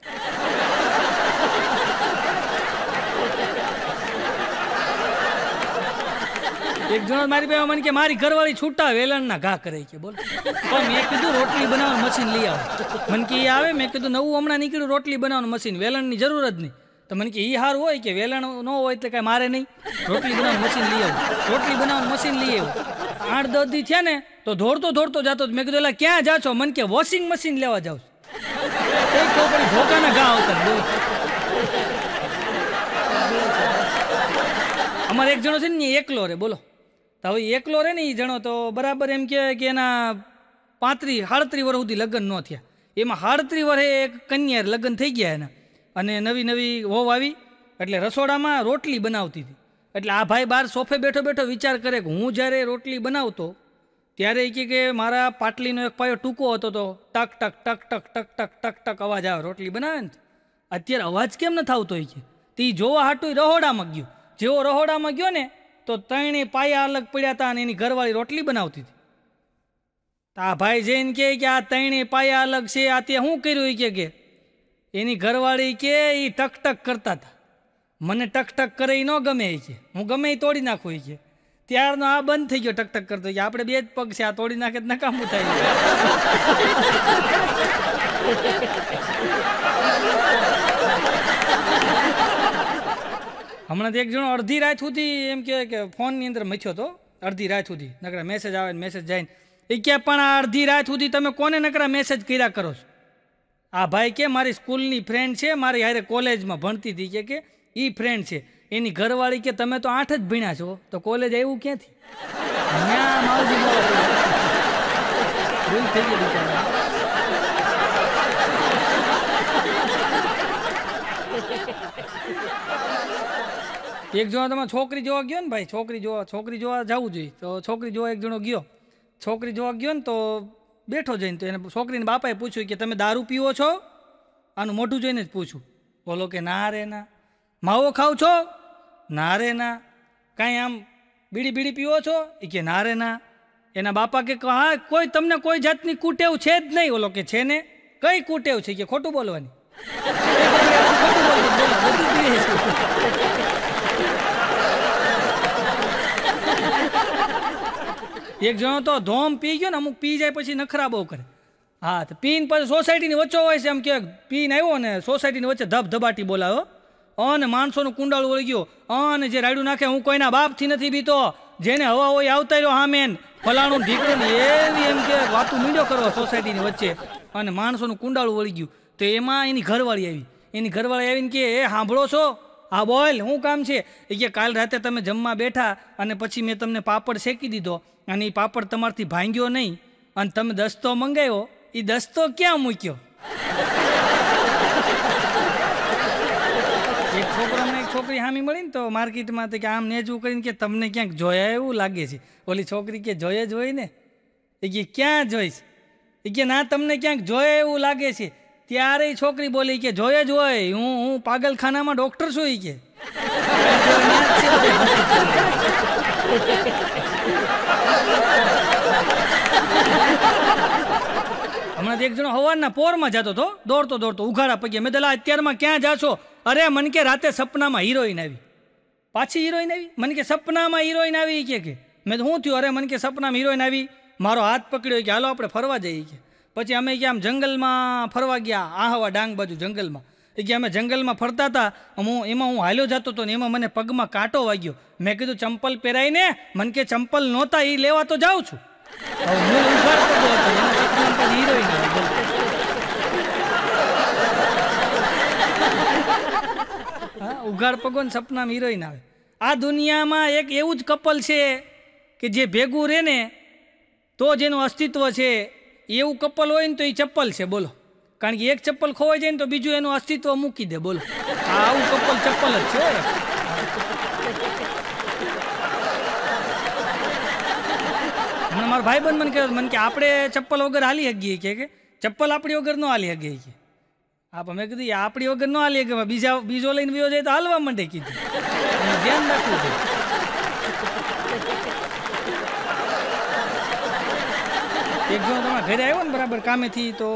એક જણો મારી પાસે મને કે મારી ઘરવાળી છૂટા વેલણના ઘા કરે કે બોલ પણ મેં કીધું રોટલી બનાવવાનું મશીન લઈ આવે મને કે એ આવે મેં કીધું નવું હમણાં નીકળ્યું રોટલી બનાવવાનું મશીન વેલણની જરૂર જ નહીં તો મને કે એ હાર હોય કે વેલણ ન હોય એટલે કાંઈ મારે નહીં રોટલી બનાવવાનું મશીન લઈ આવું રોટલી બનાવવાનું મશીન લઈ આવું આઠ દર્દી દી થયા ને તો દોડતો દોડતો જતો મેં કીધું એટલે ક્યાં જા છો મને કે વોશિંગ મશીન લેવા જાઉં છું ધોકાના ઘા આવતા બોલ અમારે એક જણો છે ને એકલો રે બોલો તો હવે એકલો રહે ને એ જણો તો બરાબર એમ કહેવાય કે એના પાંત્રીસ સાડત્રીસ વર્ષ સુધી લગ્ન ન થયા એમાં હાડત્રી વર્ષે એક કન્યા લગ્ન થઈ ગયા એના અને નવી નવી હોવ આવી એટલે રસોડામાં રોટલી બનાવતી હતી એટલે આ ભાઈ બહાર સોફે બેઠો બેઠો વિચાર કરે કે હું જ્યારે રોટલી બનાવતો ત્યારે એ કે મારા પાટલીનો એક પાયો ટૂંકો હતો તો ટક ટક ટક ટક ટક ટક ટક ટક અવાજ આવે રોટલી બનાવે ને અત્યારે અવાજ કેમ ન આવતો એ કે તે જોવા હાટું રહોડામાં ગયો જેવો રહોડામાં ગયો ને તો ત્રણે પાયા અલગ પડ્યા હતા અને એની ઘરવાળી રોટલી બનાવતી હતી આ ભાઈ જઈને કહે કે આ ત્રણે પાયા અલગ છે આ તે શું કર્યું એ કે એની ઘરવાળી કે એ ટકટક કરતા હતા મને ટકટક કરે એ ન ગમે એ કે હું ગમે એ તોડી નાખું એ કે ત્યારનો આ બંધ થઈ ગયો ટકટક કરતો કે આપણે બે જ પગ છે આ તોડી નાખે નકામું થાય હમણાં એક જણો અડધી રાત સુધી એમ કહેવાય કે ફોનની અંદર મચ્યો હતો અડધી રાત સુધી નકરા મેસેજ આવે ને મેસેજ જાય ને એ કે પણ આ અડધી રાત સુધી તમે કોને નકરા મેસેજ કર્યા કરો છો આ ભાઈ કે મારી સ્કૂલની ફ્રેન્ડ છે મારી હારે કોલેજમાં ભણતી હતી કે કે એ ફ્રેન્ડ છે એની ઘરવાળી કે તમે તો આઠ જ ભણ્યા છો તો કોલેજ આવ્યું ક્યાંથી ભૂલ થઈ ગયું એક જણો તમે છોકરી જોવા ગયો ને ભાઈ છોકરી જોવા છોકરી જોવા જવું જોઈએ તો છોકરી જોવા એક જણો ગયો છોકરી જોવા ગયો ને તો બેઠો જઈને તો એને છોકરીને બાપાએ પૂછ્યું કે તમે દારૂ પીવો છો આનું મોટું જોઈને જ પૂછું બોલો કે ના રે ના માવો ખાવ છો ના રે ના કાંઈ આમ બીડી બીડી પીવો છો એ કે ના રે ના એના બાપા કે હા કોઈ તમને કોઈ જાતની કુટેવ છે જ નહીં ઓલો કે છે ને કઈ કુટેવ છે કે ખોટું બોલવાની એક જણો તો ધોમ પી ગયો ને અમુક પી જાય પછી નખરા બહુ કરે હા તો પીને પછી સોસાયટીની વચ્ચે હોય છે એમ કે પીને આવ્યો ને સોસાયટીની વચ્ચે ધબ ધબાટી બોલાવ્યો અને માણસોનું કુંડાળું વળી ગયો અને જે રાયડું નાખે હું કોઈના બાપથી નથી બીતો જેને હવા હોય આવતા રહ્યો હા મેન ફલાણું દીકરું એવી એમ કે વાતું મીડ્યો કરો સોસાયટીની વચ્ચે અને માણસોનું કુંડાળું વળી ગયું તો એમાં એની ઘરવાળી આવી એની ઘરવાળી આવીને કે એ સાંભળો છો હા બોલ શું કામ છે એ કે કાલ રાતે તમે જમવા બેઠા અને પછી મેં તમને પાપડ શેકી દીધો અને એ પાપડ તમારથી ભાંગ્યો નહીં અને તમે દસ્તો મંગાવ્યો એ દસ્તો ક્યાં મૂક્યો એક છોકરાને એક છોકરી હામી મળી ને તો માર્કેટમાં તો કે આમ ને જવું કરીને કે તમને ક્યાંક જોયા એવું લાગે છે ઓલી છોકરી કે જોઈએ જ હોય ને એ કે ક્યાં જોઈશ એ કે ના તમને ક્યાંક જોયા એવું લાગે છે ત્યારે છોકરી બોલી કે જોયે જ હોય હું હું પાગલખાનામાં ડોક્ટર છું કે હમણાં એક જણો હવારના પોરમાં જતો હતો દોડતો દોડતો ઉઘાડા પગે મેં દલા અત્યારમાં ક્યાં જા છો અરે મન કે રાતે સપનામાં હિરોઈન આવી પાછી હિરોઈન આવી મન કે સપનામાં હિરોઈન આવી કે મેં શું થયું અરે મન કે સપનામાં હિરોઈન આવી મારો હાથ પકડ્યો કે હાલો આપણે ફરવા જઈએ કે પછી અમે ગયા આમ જંગલમાં ફરવા ગયા આહવા ડાંગ બાજુ જંગલમાં એ ગયા અમે જંગલમાં ફરતા હતા હું એમાં હું હાલ્યો જતો હતો ને એમાં મને પગમાં કાંટો વાગ્યો મેં કીધું ચંપલ પહેરાઈને મને કે ચંપલ નહોતા એ લેવા તો જાઉં છું ઉઘાડ પગોન સપનામાં હિરોઈન આવે આ દુનિયામાં એક એવું જ કપલ છે કે જે ભેગું રહે ને તો જેનું અસ્તિત્વ છે એવું કપલ હોય ને તો એ ચપ્પલ છે બોલો કારણ કે એક ચપ્પલ ખોવાઈ જાય ને તો બીજું એનું અસ્તિત્વ મૂકી દે બોલો આવું કપલ ચપ્પલ જ છે મને મારા ભાઈ બંધ મને કહે મને કે આપણે ચપ્પલ વગર હાલી શકીએ કે ચપ્પલ આપણી વગર ન હાલી શકીએ કે આપ અમે કીધું આપણી વગર ન હાલી શકે બીજા બીજો લઈને બીજો જાય તો હાલવા માંડે કીધું ધ્યાન રાખવું જોઈએ એક જો તમે ઘરે આવ્યો ને બરાબર કામેથી તો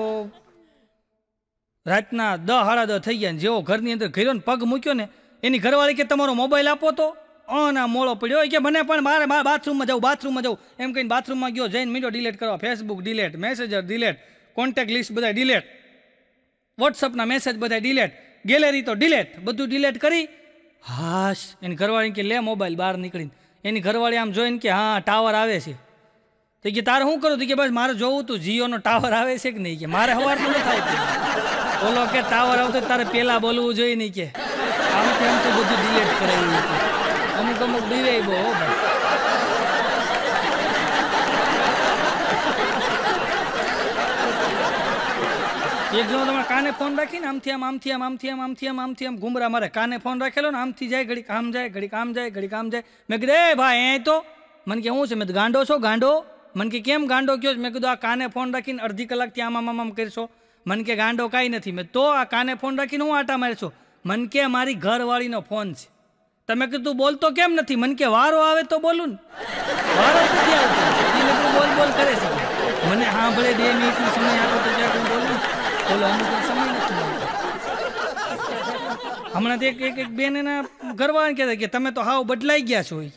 રાતના દ સાડા દહ થઈ ગયા જેવો ઘરની અંદર ઘેર્યો ને પગ મૂક્યો ને એની ઘરવાળી કે તમારો મોબાઈલ આપો તો અના મોળો પડ્યો કે મને પણ મારે બાથરૂમમાં જાઉં બાથરૂમમાં જાઉં એમ કહીને બાથરૂમમાં ગયો જઈને મીડિયો ડિલેટ કરવા Facebook delete messenger delete contact list બધા ડિલેટ વોટ્સઅપના મેસેજ બધા ડિલેટ ગેલેરી તો ડિલેટ બધું ડિલેટ કરી હાશ એની ઘરવાળી કે લે મોબાઈલ બહાર નીકળીને એની ઘરવાળી આમ જોઈને કે હા ટાવર આવે છે તો કે તારે શું કરું તો કે બસ મારે જોવું તું જીઓનો ટાવર આવે છે કે નહીં કે મારે હવારનું તો થાય બોલો કે ટાવર આવતો તારે પેલા બોલવું જોઈએ નહીં કે આમ તેમ તો બધું ડિલેટ કરાવ્યું અમુક અમુક ડીવાય બહુ એક જણો તમે કાને ફોન રાખીને આમથી આમ આમથી આમ આમથી આમ આમથી આમ આમથી આમ ઘુમરા મારે કાને ફોન રાખેલો ને આમથી જાય ઘડી કામ જાય ઘડી કામ જાય ઘડી કામ જાય મેં કીધું એ ભાઈ એ તો મને કે હું છે મેં ગાંડો છો ગાંડો મને કે કેમ ગાંડો કયો મેં કીધું આ કાને ફોન રાખીને અડધી કલાક ત્યાં આમ આમ કરશો મને કે ગાંડો કાંઈ નથી મેં તો આ કાને ફોન રાખીને હું આટા મારશો મને કે મારી ઘરવાળીનો ફોન છે તમે કીધું બોલતો કેમ નથી મને કે વારો આવે તો બોલું ને વારો નથી આવતો બોલ બોલ કરે છે મને સાંભળે બે મિનિટનો સમય આપો તો ત્યાં હું બોલું બોલો અમુક સમય નથી હમણાં એક એક બેન એના ઘરવાળાને કહેતા કે તમે તો હાવ બદલાઈ ગયા છો એ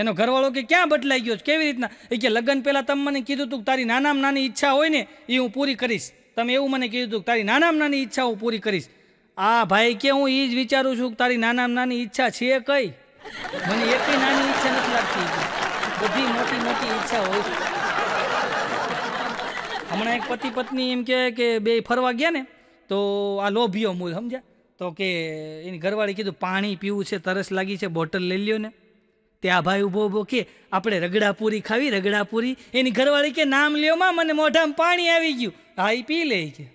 એનો ઘરવાળો કે ક્યાં બદલાઈ ગયો કેવી રીતના એ કે લગ્ન પહેલાં તમે મને કીધું તું તારી નાનામાં નાની ઈચ્છા હોય ને એ હું પૂરી કરીશ તમે એવું મને કીધું તું તારી નાનામાં નાની ઈચ્છા હું પૂરી કરીશ આ ભાઈ કે હું એ જ વિચારું છું કે તારી નાનામાં નાની ઈચ્છા છે કઈ મને એક નાની ઈચ્છા નથી લાગતી બધી મોટી મોટી ઈચ્છા હોય છે હમણાં એક પતિ પત્ની એમ કહે કે બે ફરવા ગયા ને તો આ લોભીઓ મૂળ સમજ્યા તો કે એની ઘરવાળી કીધું પાણી પીવું છે તરસ લાગી છે બોટલ લઈ લ્યો ને તે આ ભાઈ ઊભો ઊભો કે આપણે રગડાપુરી ખાવી રગડાપુરી એની ઘરવાળી કે નામ લ્યો માં મને મોઢામાં પાણી આવી ગયું હા એ પી લે કે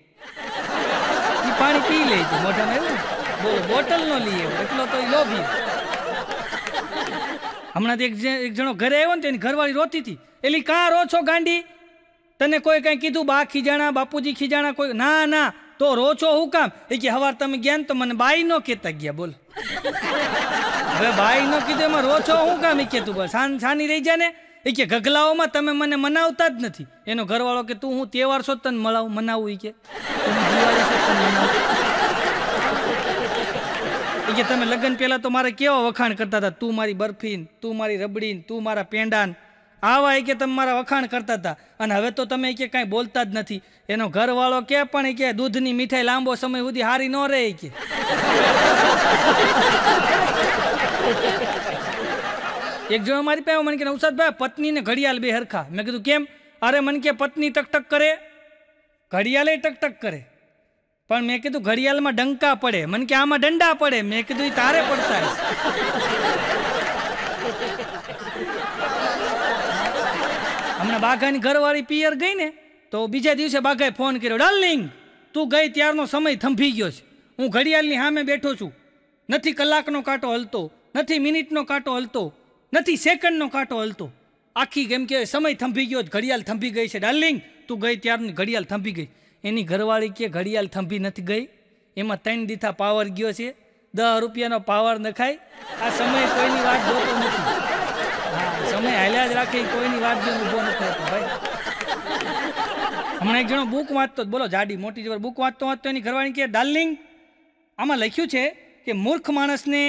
પાણી પી લે છે મોઢામાં એવું બોલો બોટલ નો લઈએ એટલો તો લોભી હમણાં તો એક જણો ઘરે આવ્યો ને તેની ઘરવાળી રોતી હતી એટલે કાં રો છો ગાંડી તને કોઈ કાંઈ કીધું બા ખીજાણા બાપુજી ખીજાણા કોઈ ના ના તો રો છો હું કામ એ કે હવાર તમે ગયા ને તો મને બાઈ નો કહેતા ગયા બોલ હવે બાઈ નો કીધું એમાં રો છો હું કામ એ કે તું બસ છાની રહી જા ને એ કે ગગલાઓમાં તમે મને મનાવતા જ નથી એનો ઘરવાળો કે તું હું તહેવાર છો તને મળાવ મનાવું એ કે કે તમે લગ્ન પહેલા તો મારે કેવા વખાણ કરતા હતા તું મારી બરફીન તું મારી રબડીન તું મારા પેંડાન આવા કે તમારા વખાણ કરતા હતા અને હવે તો તમે કે કાંઈ બોલતા જ નથી એનો ઘરવાળો કે પણ કે દૂધની મીઠાઈ લાંબો સમય સુધી હારી ન રહે કે એક જો મારી પાસે મને કે નવસાદભાઈ પત્નીને ઘડિયાળ બે હરખા મેં કીધું કેમ અરે મને કે પત્ની ટકટક કરે ઘડિયાળે ટકટક કરે પણ મેં કીધું ઘડિયાળમાં ડંકા પડે મને કે આમાં દંડા પડે મેં કીધું એ તારે પડતા બાઘાની ઘરવાળી પિયર ગઈ ને તો બીજા દિવસે બાઘાએ ફોન કર્યો ડાર્લિંગ તું ગઈ ત્યારનો સમય થંભી ગયો છે હું ઘડિયાળની સામે બેઠો છું નથી કલાકનો કાંટો હલતો નથી મિનિટનો કાંટો હલતો નથી સેકન્ડનો કાંટો હલતો આખી કેમ કે સમય થંભી ગયો ઘડિયાળ થંભી ગઈ છે ડાર્લિંગ તું ગઈ ત્યારની ઘડિયાળ થંભી ગઈ એની ઘરવાળી કે ઘડિયાળ થંભી નથી ગઈ એમાં ત્રણ દીથા પાવર ગયો છે દસ રૂપિયાનો પાવર નખાય આ સમય કોઈની વાત જોતો નથી તમે હાલ્યા જ રાખી કોઈની વાત ઊભો નથી ભાઈ હમણાં એક જણો બુક વાંચતો બોલો જાડી મોટી જબર બુક વાંચતો વાંચતો એની ઘરવાળી કે ડાર્લિંગ આમાં લખ્યું છે કે મૂર્ખ માણસને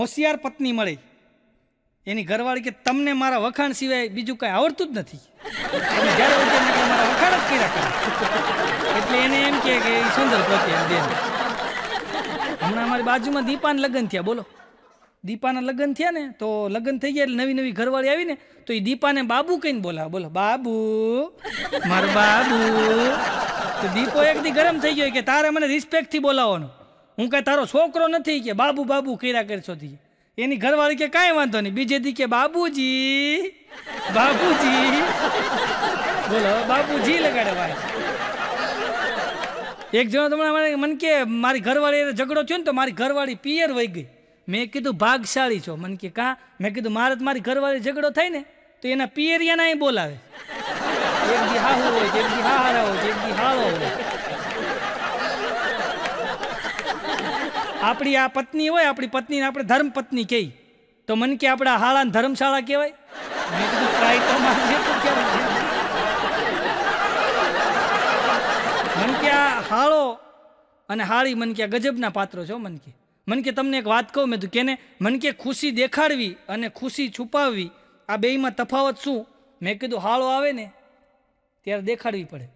હોશિયાર પત્ની મળે એની ઘરવાળી કે તમને મારા વખાણ સિવાય બીજું કાંઈ આવડતું જ નથી મારા વખાણ જ કર્યા એટલે એને એમ કે સુંદર પ્રત્યે હમણાં અમારી બાજુમાં દીપાન લગ્ન થયા બોલો દીપાના લગ્ન થયા ને તો લગ્ન થઈ ગયા એટલે નવી નવી ઘરવાળી આવીને તો એ દીપાને બાબુ કહીને બોલાવે બોલો બાબુ મારો બાબુ તો દીપો એક દી ગરમ થઈ ગયો કે તારે મને રિસ્પેક્ટથી બોલાવવાનો હું કાંઈ તારો છોકરો નથી કે બાબુ બાબુ કર્યા કરશો થી એની ઘરવાળી કે કાંઈ વાંધો નહીં બીજે દી કે બાબુજી બાબુજી બોલો બાબુજી લગાડે ભાઈ એક જણો તમને મને કે મારી ઘરવાળી ઝઘડો થયો ને તો મારી ઘરવાળી પિયર વહી ગઈ મેં કીધું ભાગશાળી છો મને કે કા મેં કીધું મારે મારી ઘરવાળી ઝઘડો થાય ને તો એના પિયરિયાના એ બોલાવે એક હાહુ હોય એક દી હારા હોય આપણી આ પત્ની હોય આપણી પત્નીને આપણે ધર્મ પત્ની કહી તો મને કે આપણા હાળા ધર્મશાળા કહેવાય મેં કીધું ટ્રાય તો કે હાળો અને હાળી મને કે ગજબના પાત્રો છો મને કે મન કે તમને એક વાત કહું મેં તું કેને મન કે ખુશી દેખાડવી અને ખુશી છુપાવવી આ બેયમાં તફાવત શું મેં કીધું હાળો આવે ને ત્યારે દેખાડવી પડે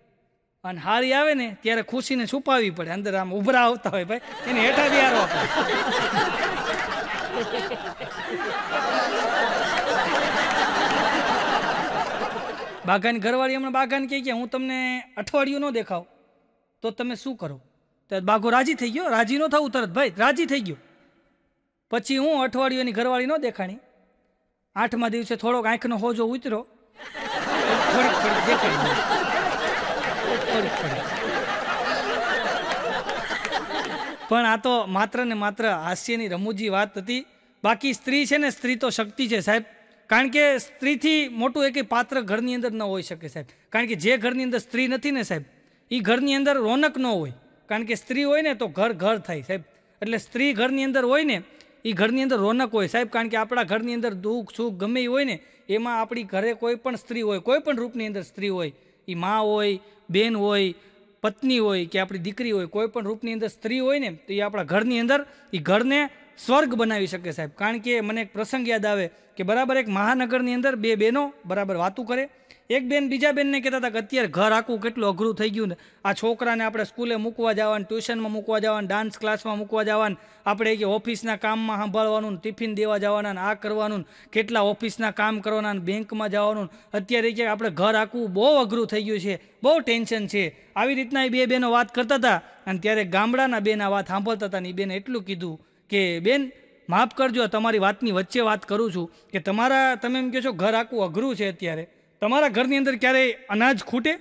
અને હાળી આવે ને ત્યારે ખુશીને છુપાવવી પડે અંદર આમ ઉભરા આવતા હોય ભાઈ એને હેઠા બિહારો બાઘાની ઘરવાળી હમણાં બાઘાને કહે કે હું તમને અઠવાડિયું ન દેખાવ તો તમે શું કરો તો બાઘો રાજી થઈ ગયો રાજી ન થવું તરત ભાઈ રાજી થઈ ગયો પછી હું અઠવાડિયું એની ઘરવાળી ન દેખાણી આઠમા દિવસે થોડોક આંખનો હોજો ઉતર્યો થોડીક થોડીક દેખાડી પણ આ તો માત્ર ને માત્ર હાસ્યની રમૂજી વાત હતી બાકી સ્ત્રી છે ને સ્ત્રી તો શક્તિ છે સાહેબ કારણ કે સ્ત્રીથી મોટું એક પાત્ર ઘરની અંદર ન હોઈ શકે સાહેબ કારણ કે જે ઘરની અંદર સ્ત્રી નથી ને સાહેબ એ ઘરની અંદર રોનક ન હોય કારણ કે સ્ત્રી હોય ને તો ઘર ઘર થાય સાહેબ એટલે સ્ત્રી ઘરની અંદર હોય ને એ ઘરની અંદર રોનક હોય સાહેબ કારણ કે આપણા ઘરની અંદર દુઃખ સુખ ગમે એ હોય ને એમાં આપણી ઘરે કોઈ પણ સ્ત્રી હોય કોઈ પણ રૂપની અંદર સ્ત્રી હોય એ મા હોય બેન હોય પત્ની હોય કે આપણી દીકરી હોય કોઈ પણ રૂપની અંદર સ્ત્રી હોય ને તો એ આપણા ઘરની અંદર એ ઘરને સ્વર્ગ બનાવી શકે સાહેબ કારણ કે મને એક પ્રસંગ યાદ આવે કે બરાબર એક મહાનગરની અંદર બે બહેનો બરાબર વાતું કરે એક બેન બીજા બેનને કહેતા હતા કે અત્યારે ઘર આખું કેટલું અઘરું થઈ ગયું ને આ છોકરાને આપણે સ્કૂલે મૂકવા જવાનું ટ્યુશનમાં મૂકવા જવાનું ડાન્સ ક્લાસમાં મૂકવા જવાનું આપણે કે ઓફિસના કામમાં સાંભળવાનું ટિફિન દેવા જવાના આ કરવાનું કેટલા ઓફિસના કામ કરવાના બેંકમાં જવાનું અત્યારે કે આપણે ઘર આખું બહુ અઘરું થઈ ગયું છે બહુ ટેન્શન છે આવી રીતના એ બે બહેનો વાત કરતા હતા અને ત્યારે ગામડાના બેન આ વાત સાંભળતા હતા ને એ બેને એટલું કીધું કે બેન માફ કરજો તમારી વાતની વચ્ચે વાત કરું છું કે તમારા તમે એમ કહો છો ઘર આખું અઘરું છે અત્યારે તમારા ઘરની અંદર ક્યારેય અનાજ ખૂટે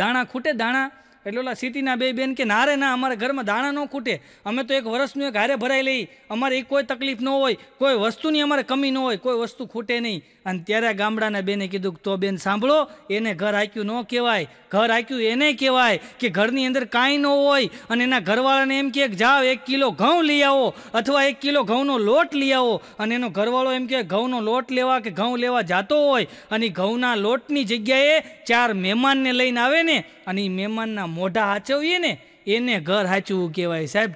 દાણા ખૂટે દાણા એટલે ઓલા સિટીના બે બેન કે ના રે ના અમારા ઘરમાં દાણા ન ખૂટે અમે તો એક વર્ષનું એક હારે ભરાઈ લઈ અમારે એ કોઈ તકલીફ ન હોય કોઈ વસ્તુની અમારે કમી ન હોય કોઈ વસ્તુ ખૂટે નહીં અને ત્યારે ગામડાના બેને કીધું તો બેન સાંભળો એને ઘર આક્યું ન કહેવાય ઘર આક્યું એને કહેવાય કે ઘરની અંદર કાંઈ ન હોય અને એના ઘરવાળાને એમ કે જાઓ એક કિલો ઘઉં લઈ આવો અથવા એક કિલો ઘઉંનો લોટ લઈ આવો અને એનો ઘરવાળો એમ કહે ઘઉંનો લોટ લેવા કે ઘઉં લેવા જાતો હોય અને ઘઉંના લોટની જગ્યાએ ચાર મહેમાનને લઈને આવે ને અને એ મહેમાનના મોઢા હાચવીએ ને એને ઘર હાચવું કહેવાય સાહેબ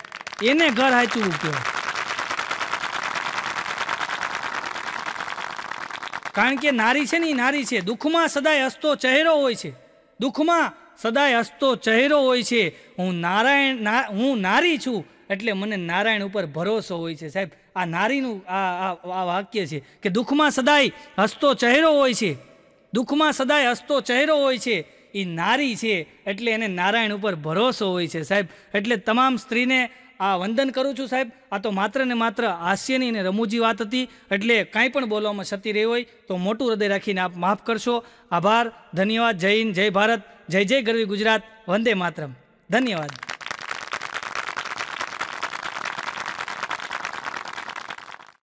એને ઘર હાચવું કહેવાય કારણ કે નારી છે ને એ નારી છે દુઃખમાં સદાય હસતો ચહેરો હોય છે દુઃખમાં સદાય હસતો ચહેરો હોય છે હું નારાયણ હું નારી છું એટલે મને નારાયણ ઉપર ભરોસો હોય છે સાહેબ આ નારીનું આ આ વાક્ય છે કે દુઃખમાં સદાય હસતો ચહેરો હોય છે દુઃખમાં સદાય હસતો ચહેરો હોય છે એ નારી છે એટલે એને નારાયણ ઉપર ભરોસો હોય છે સાહેબ એટલે તમામ સ્ત્રીને આ વંદન કરું છું સાહેબ આ તો માત્ર ને માત્ર હાસ્યની અને રમૂજી વાત હતી એટલે કાંઈ પણ બોલવામાં છતી રહી હોય તો મોટું હૃદય રાખીને આપ માફ કરશો આભાર ધન્યવાદ જય હિન્દ જય ભારત જય જય ગરવી ગુજરાત વંદે માત્રમ ધન્યવાદ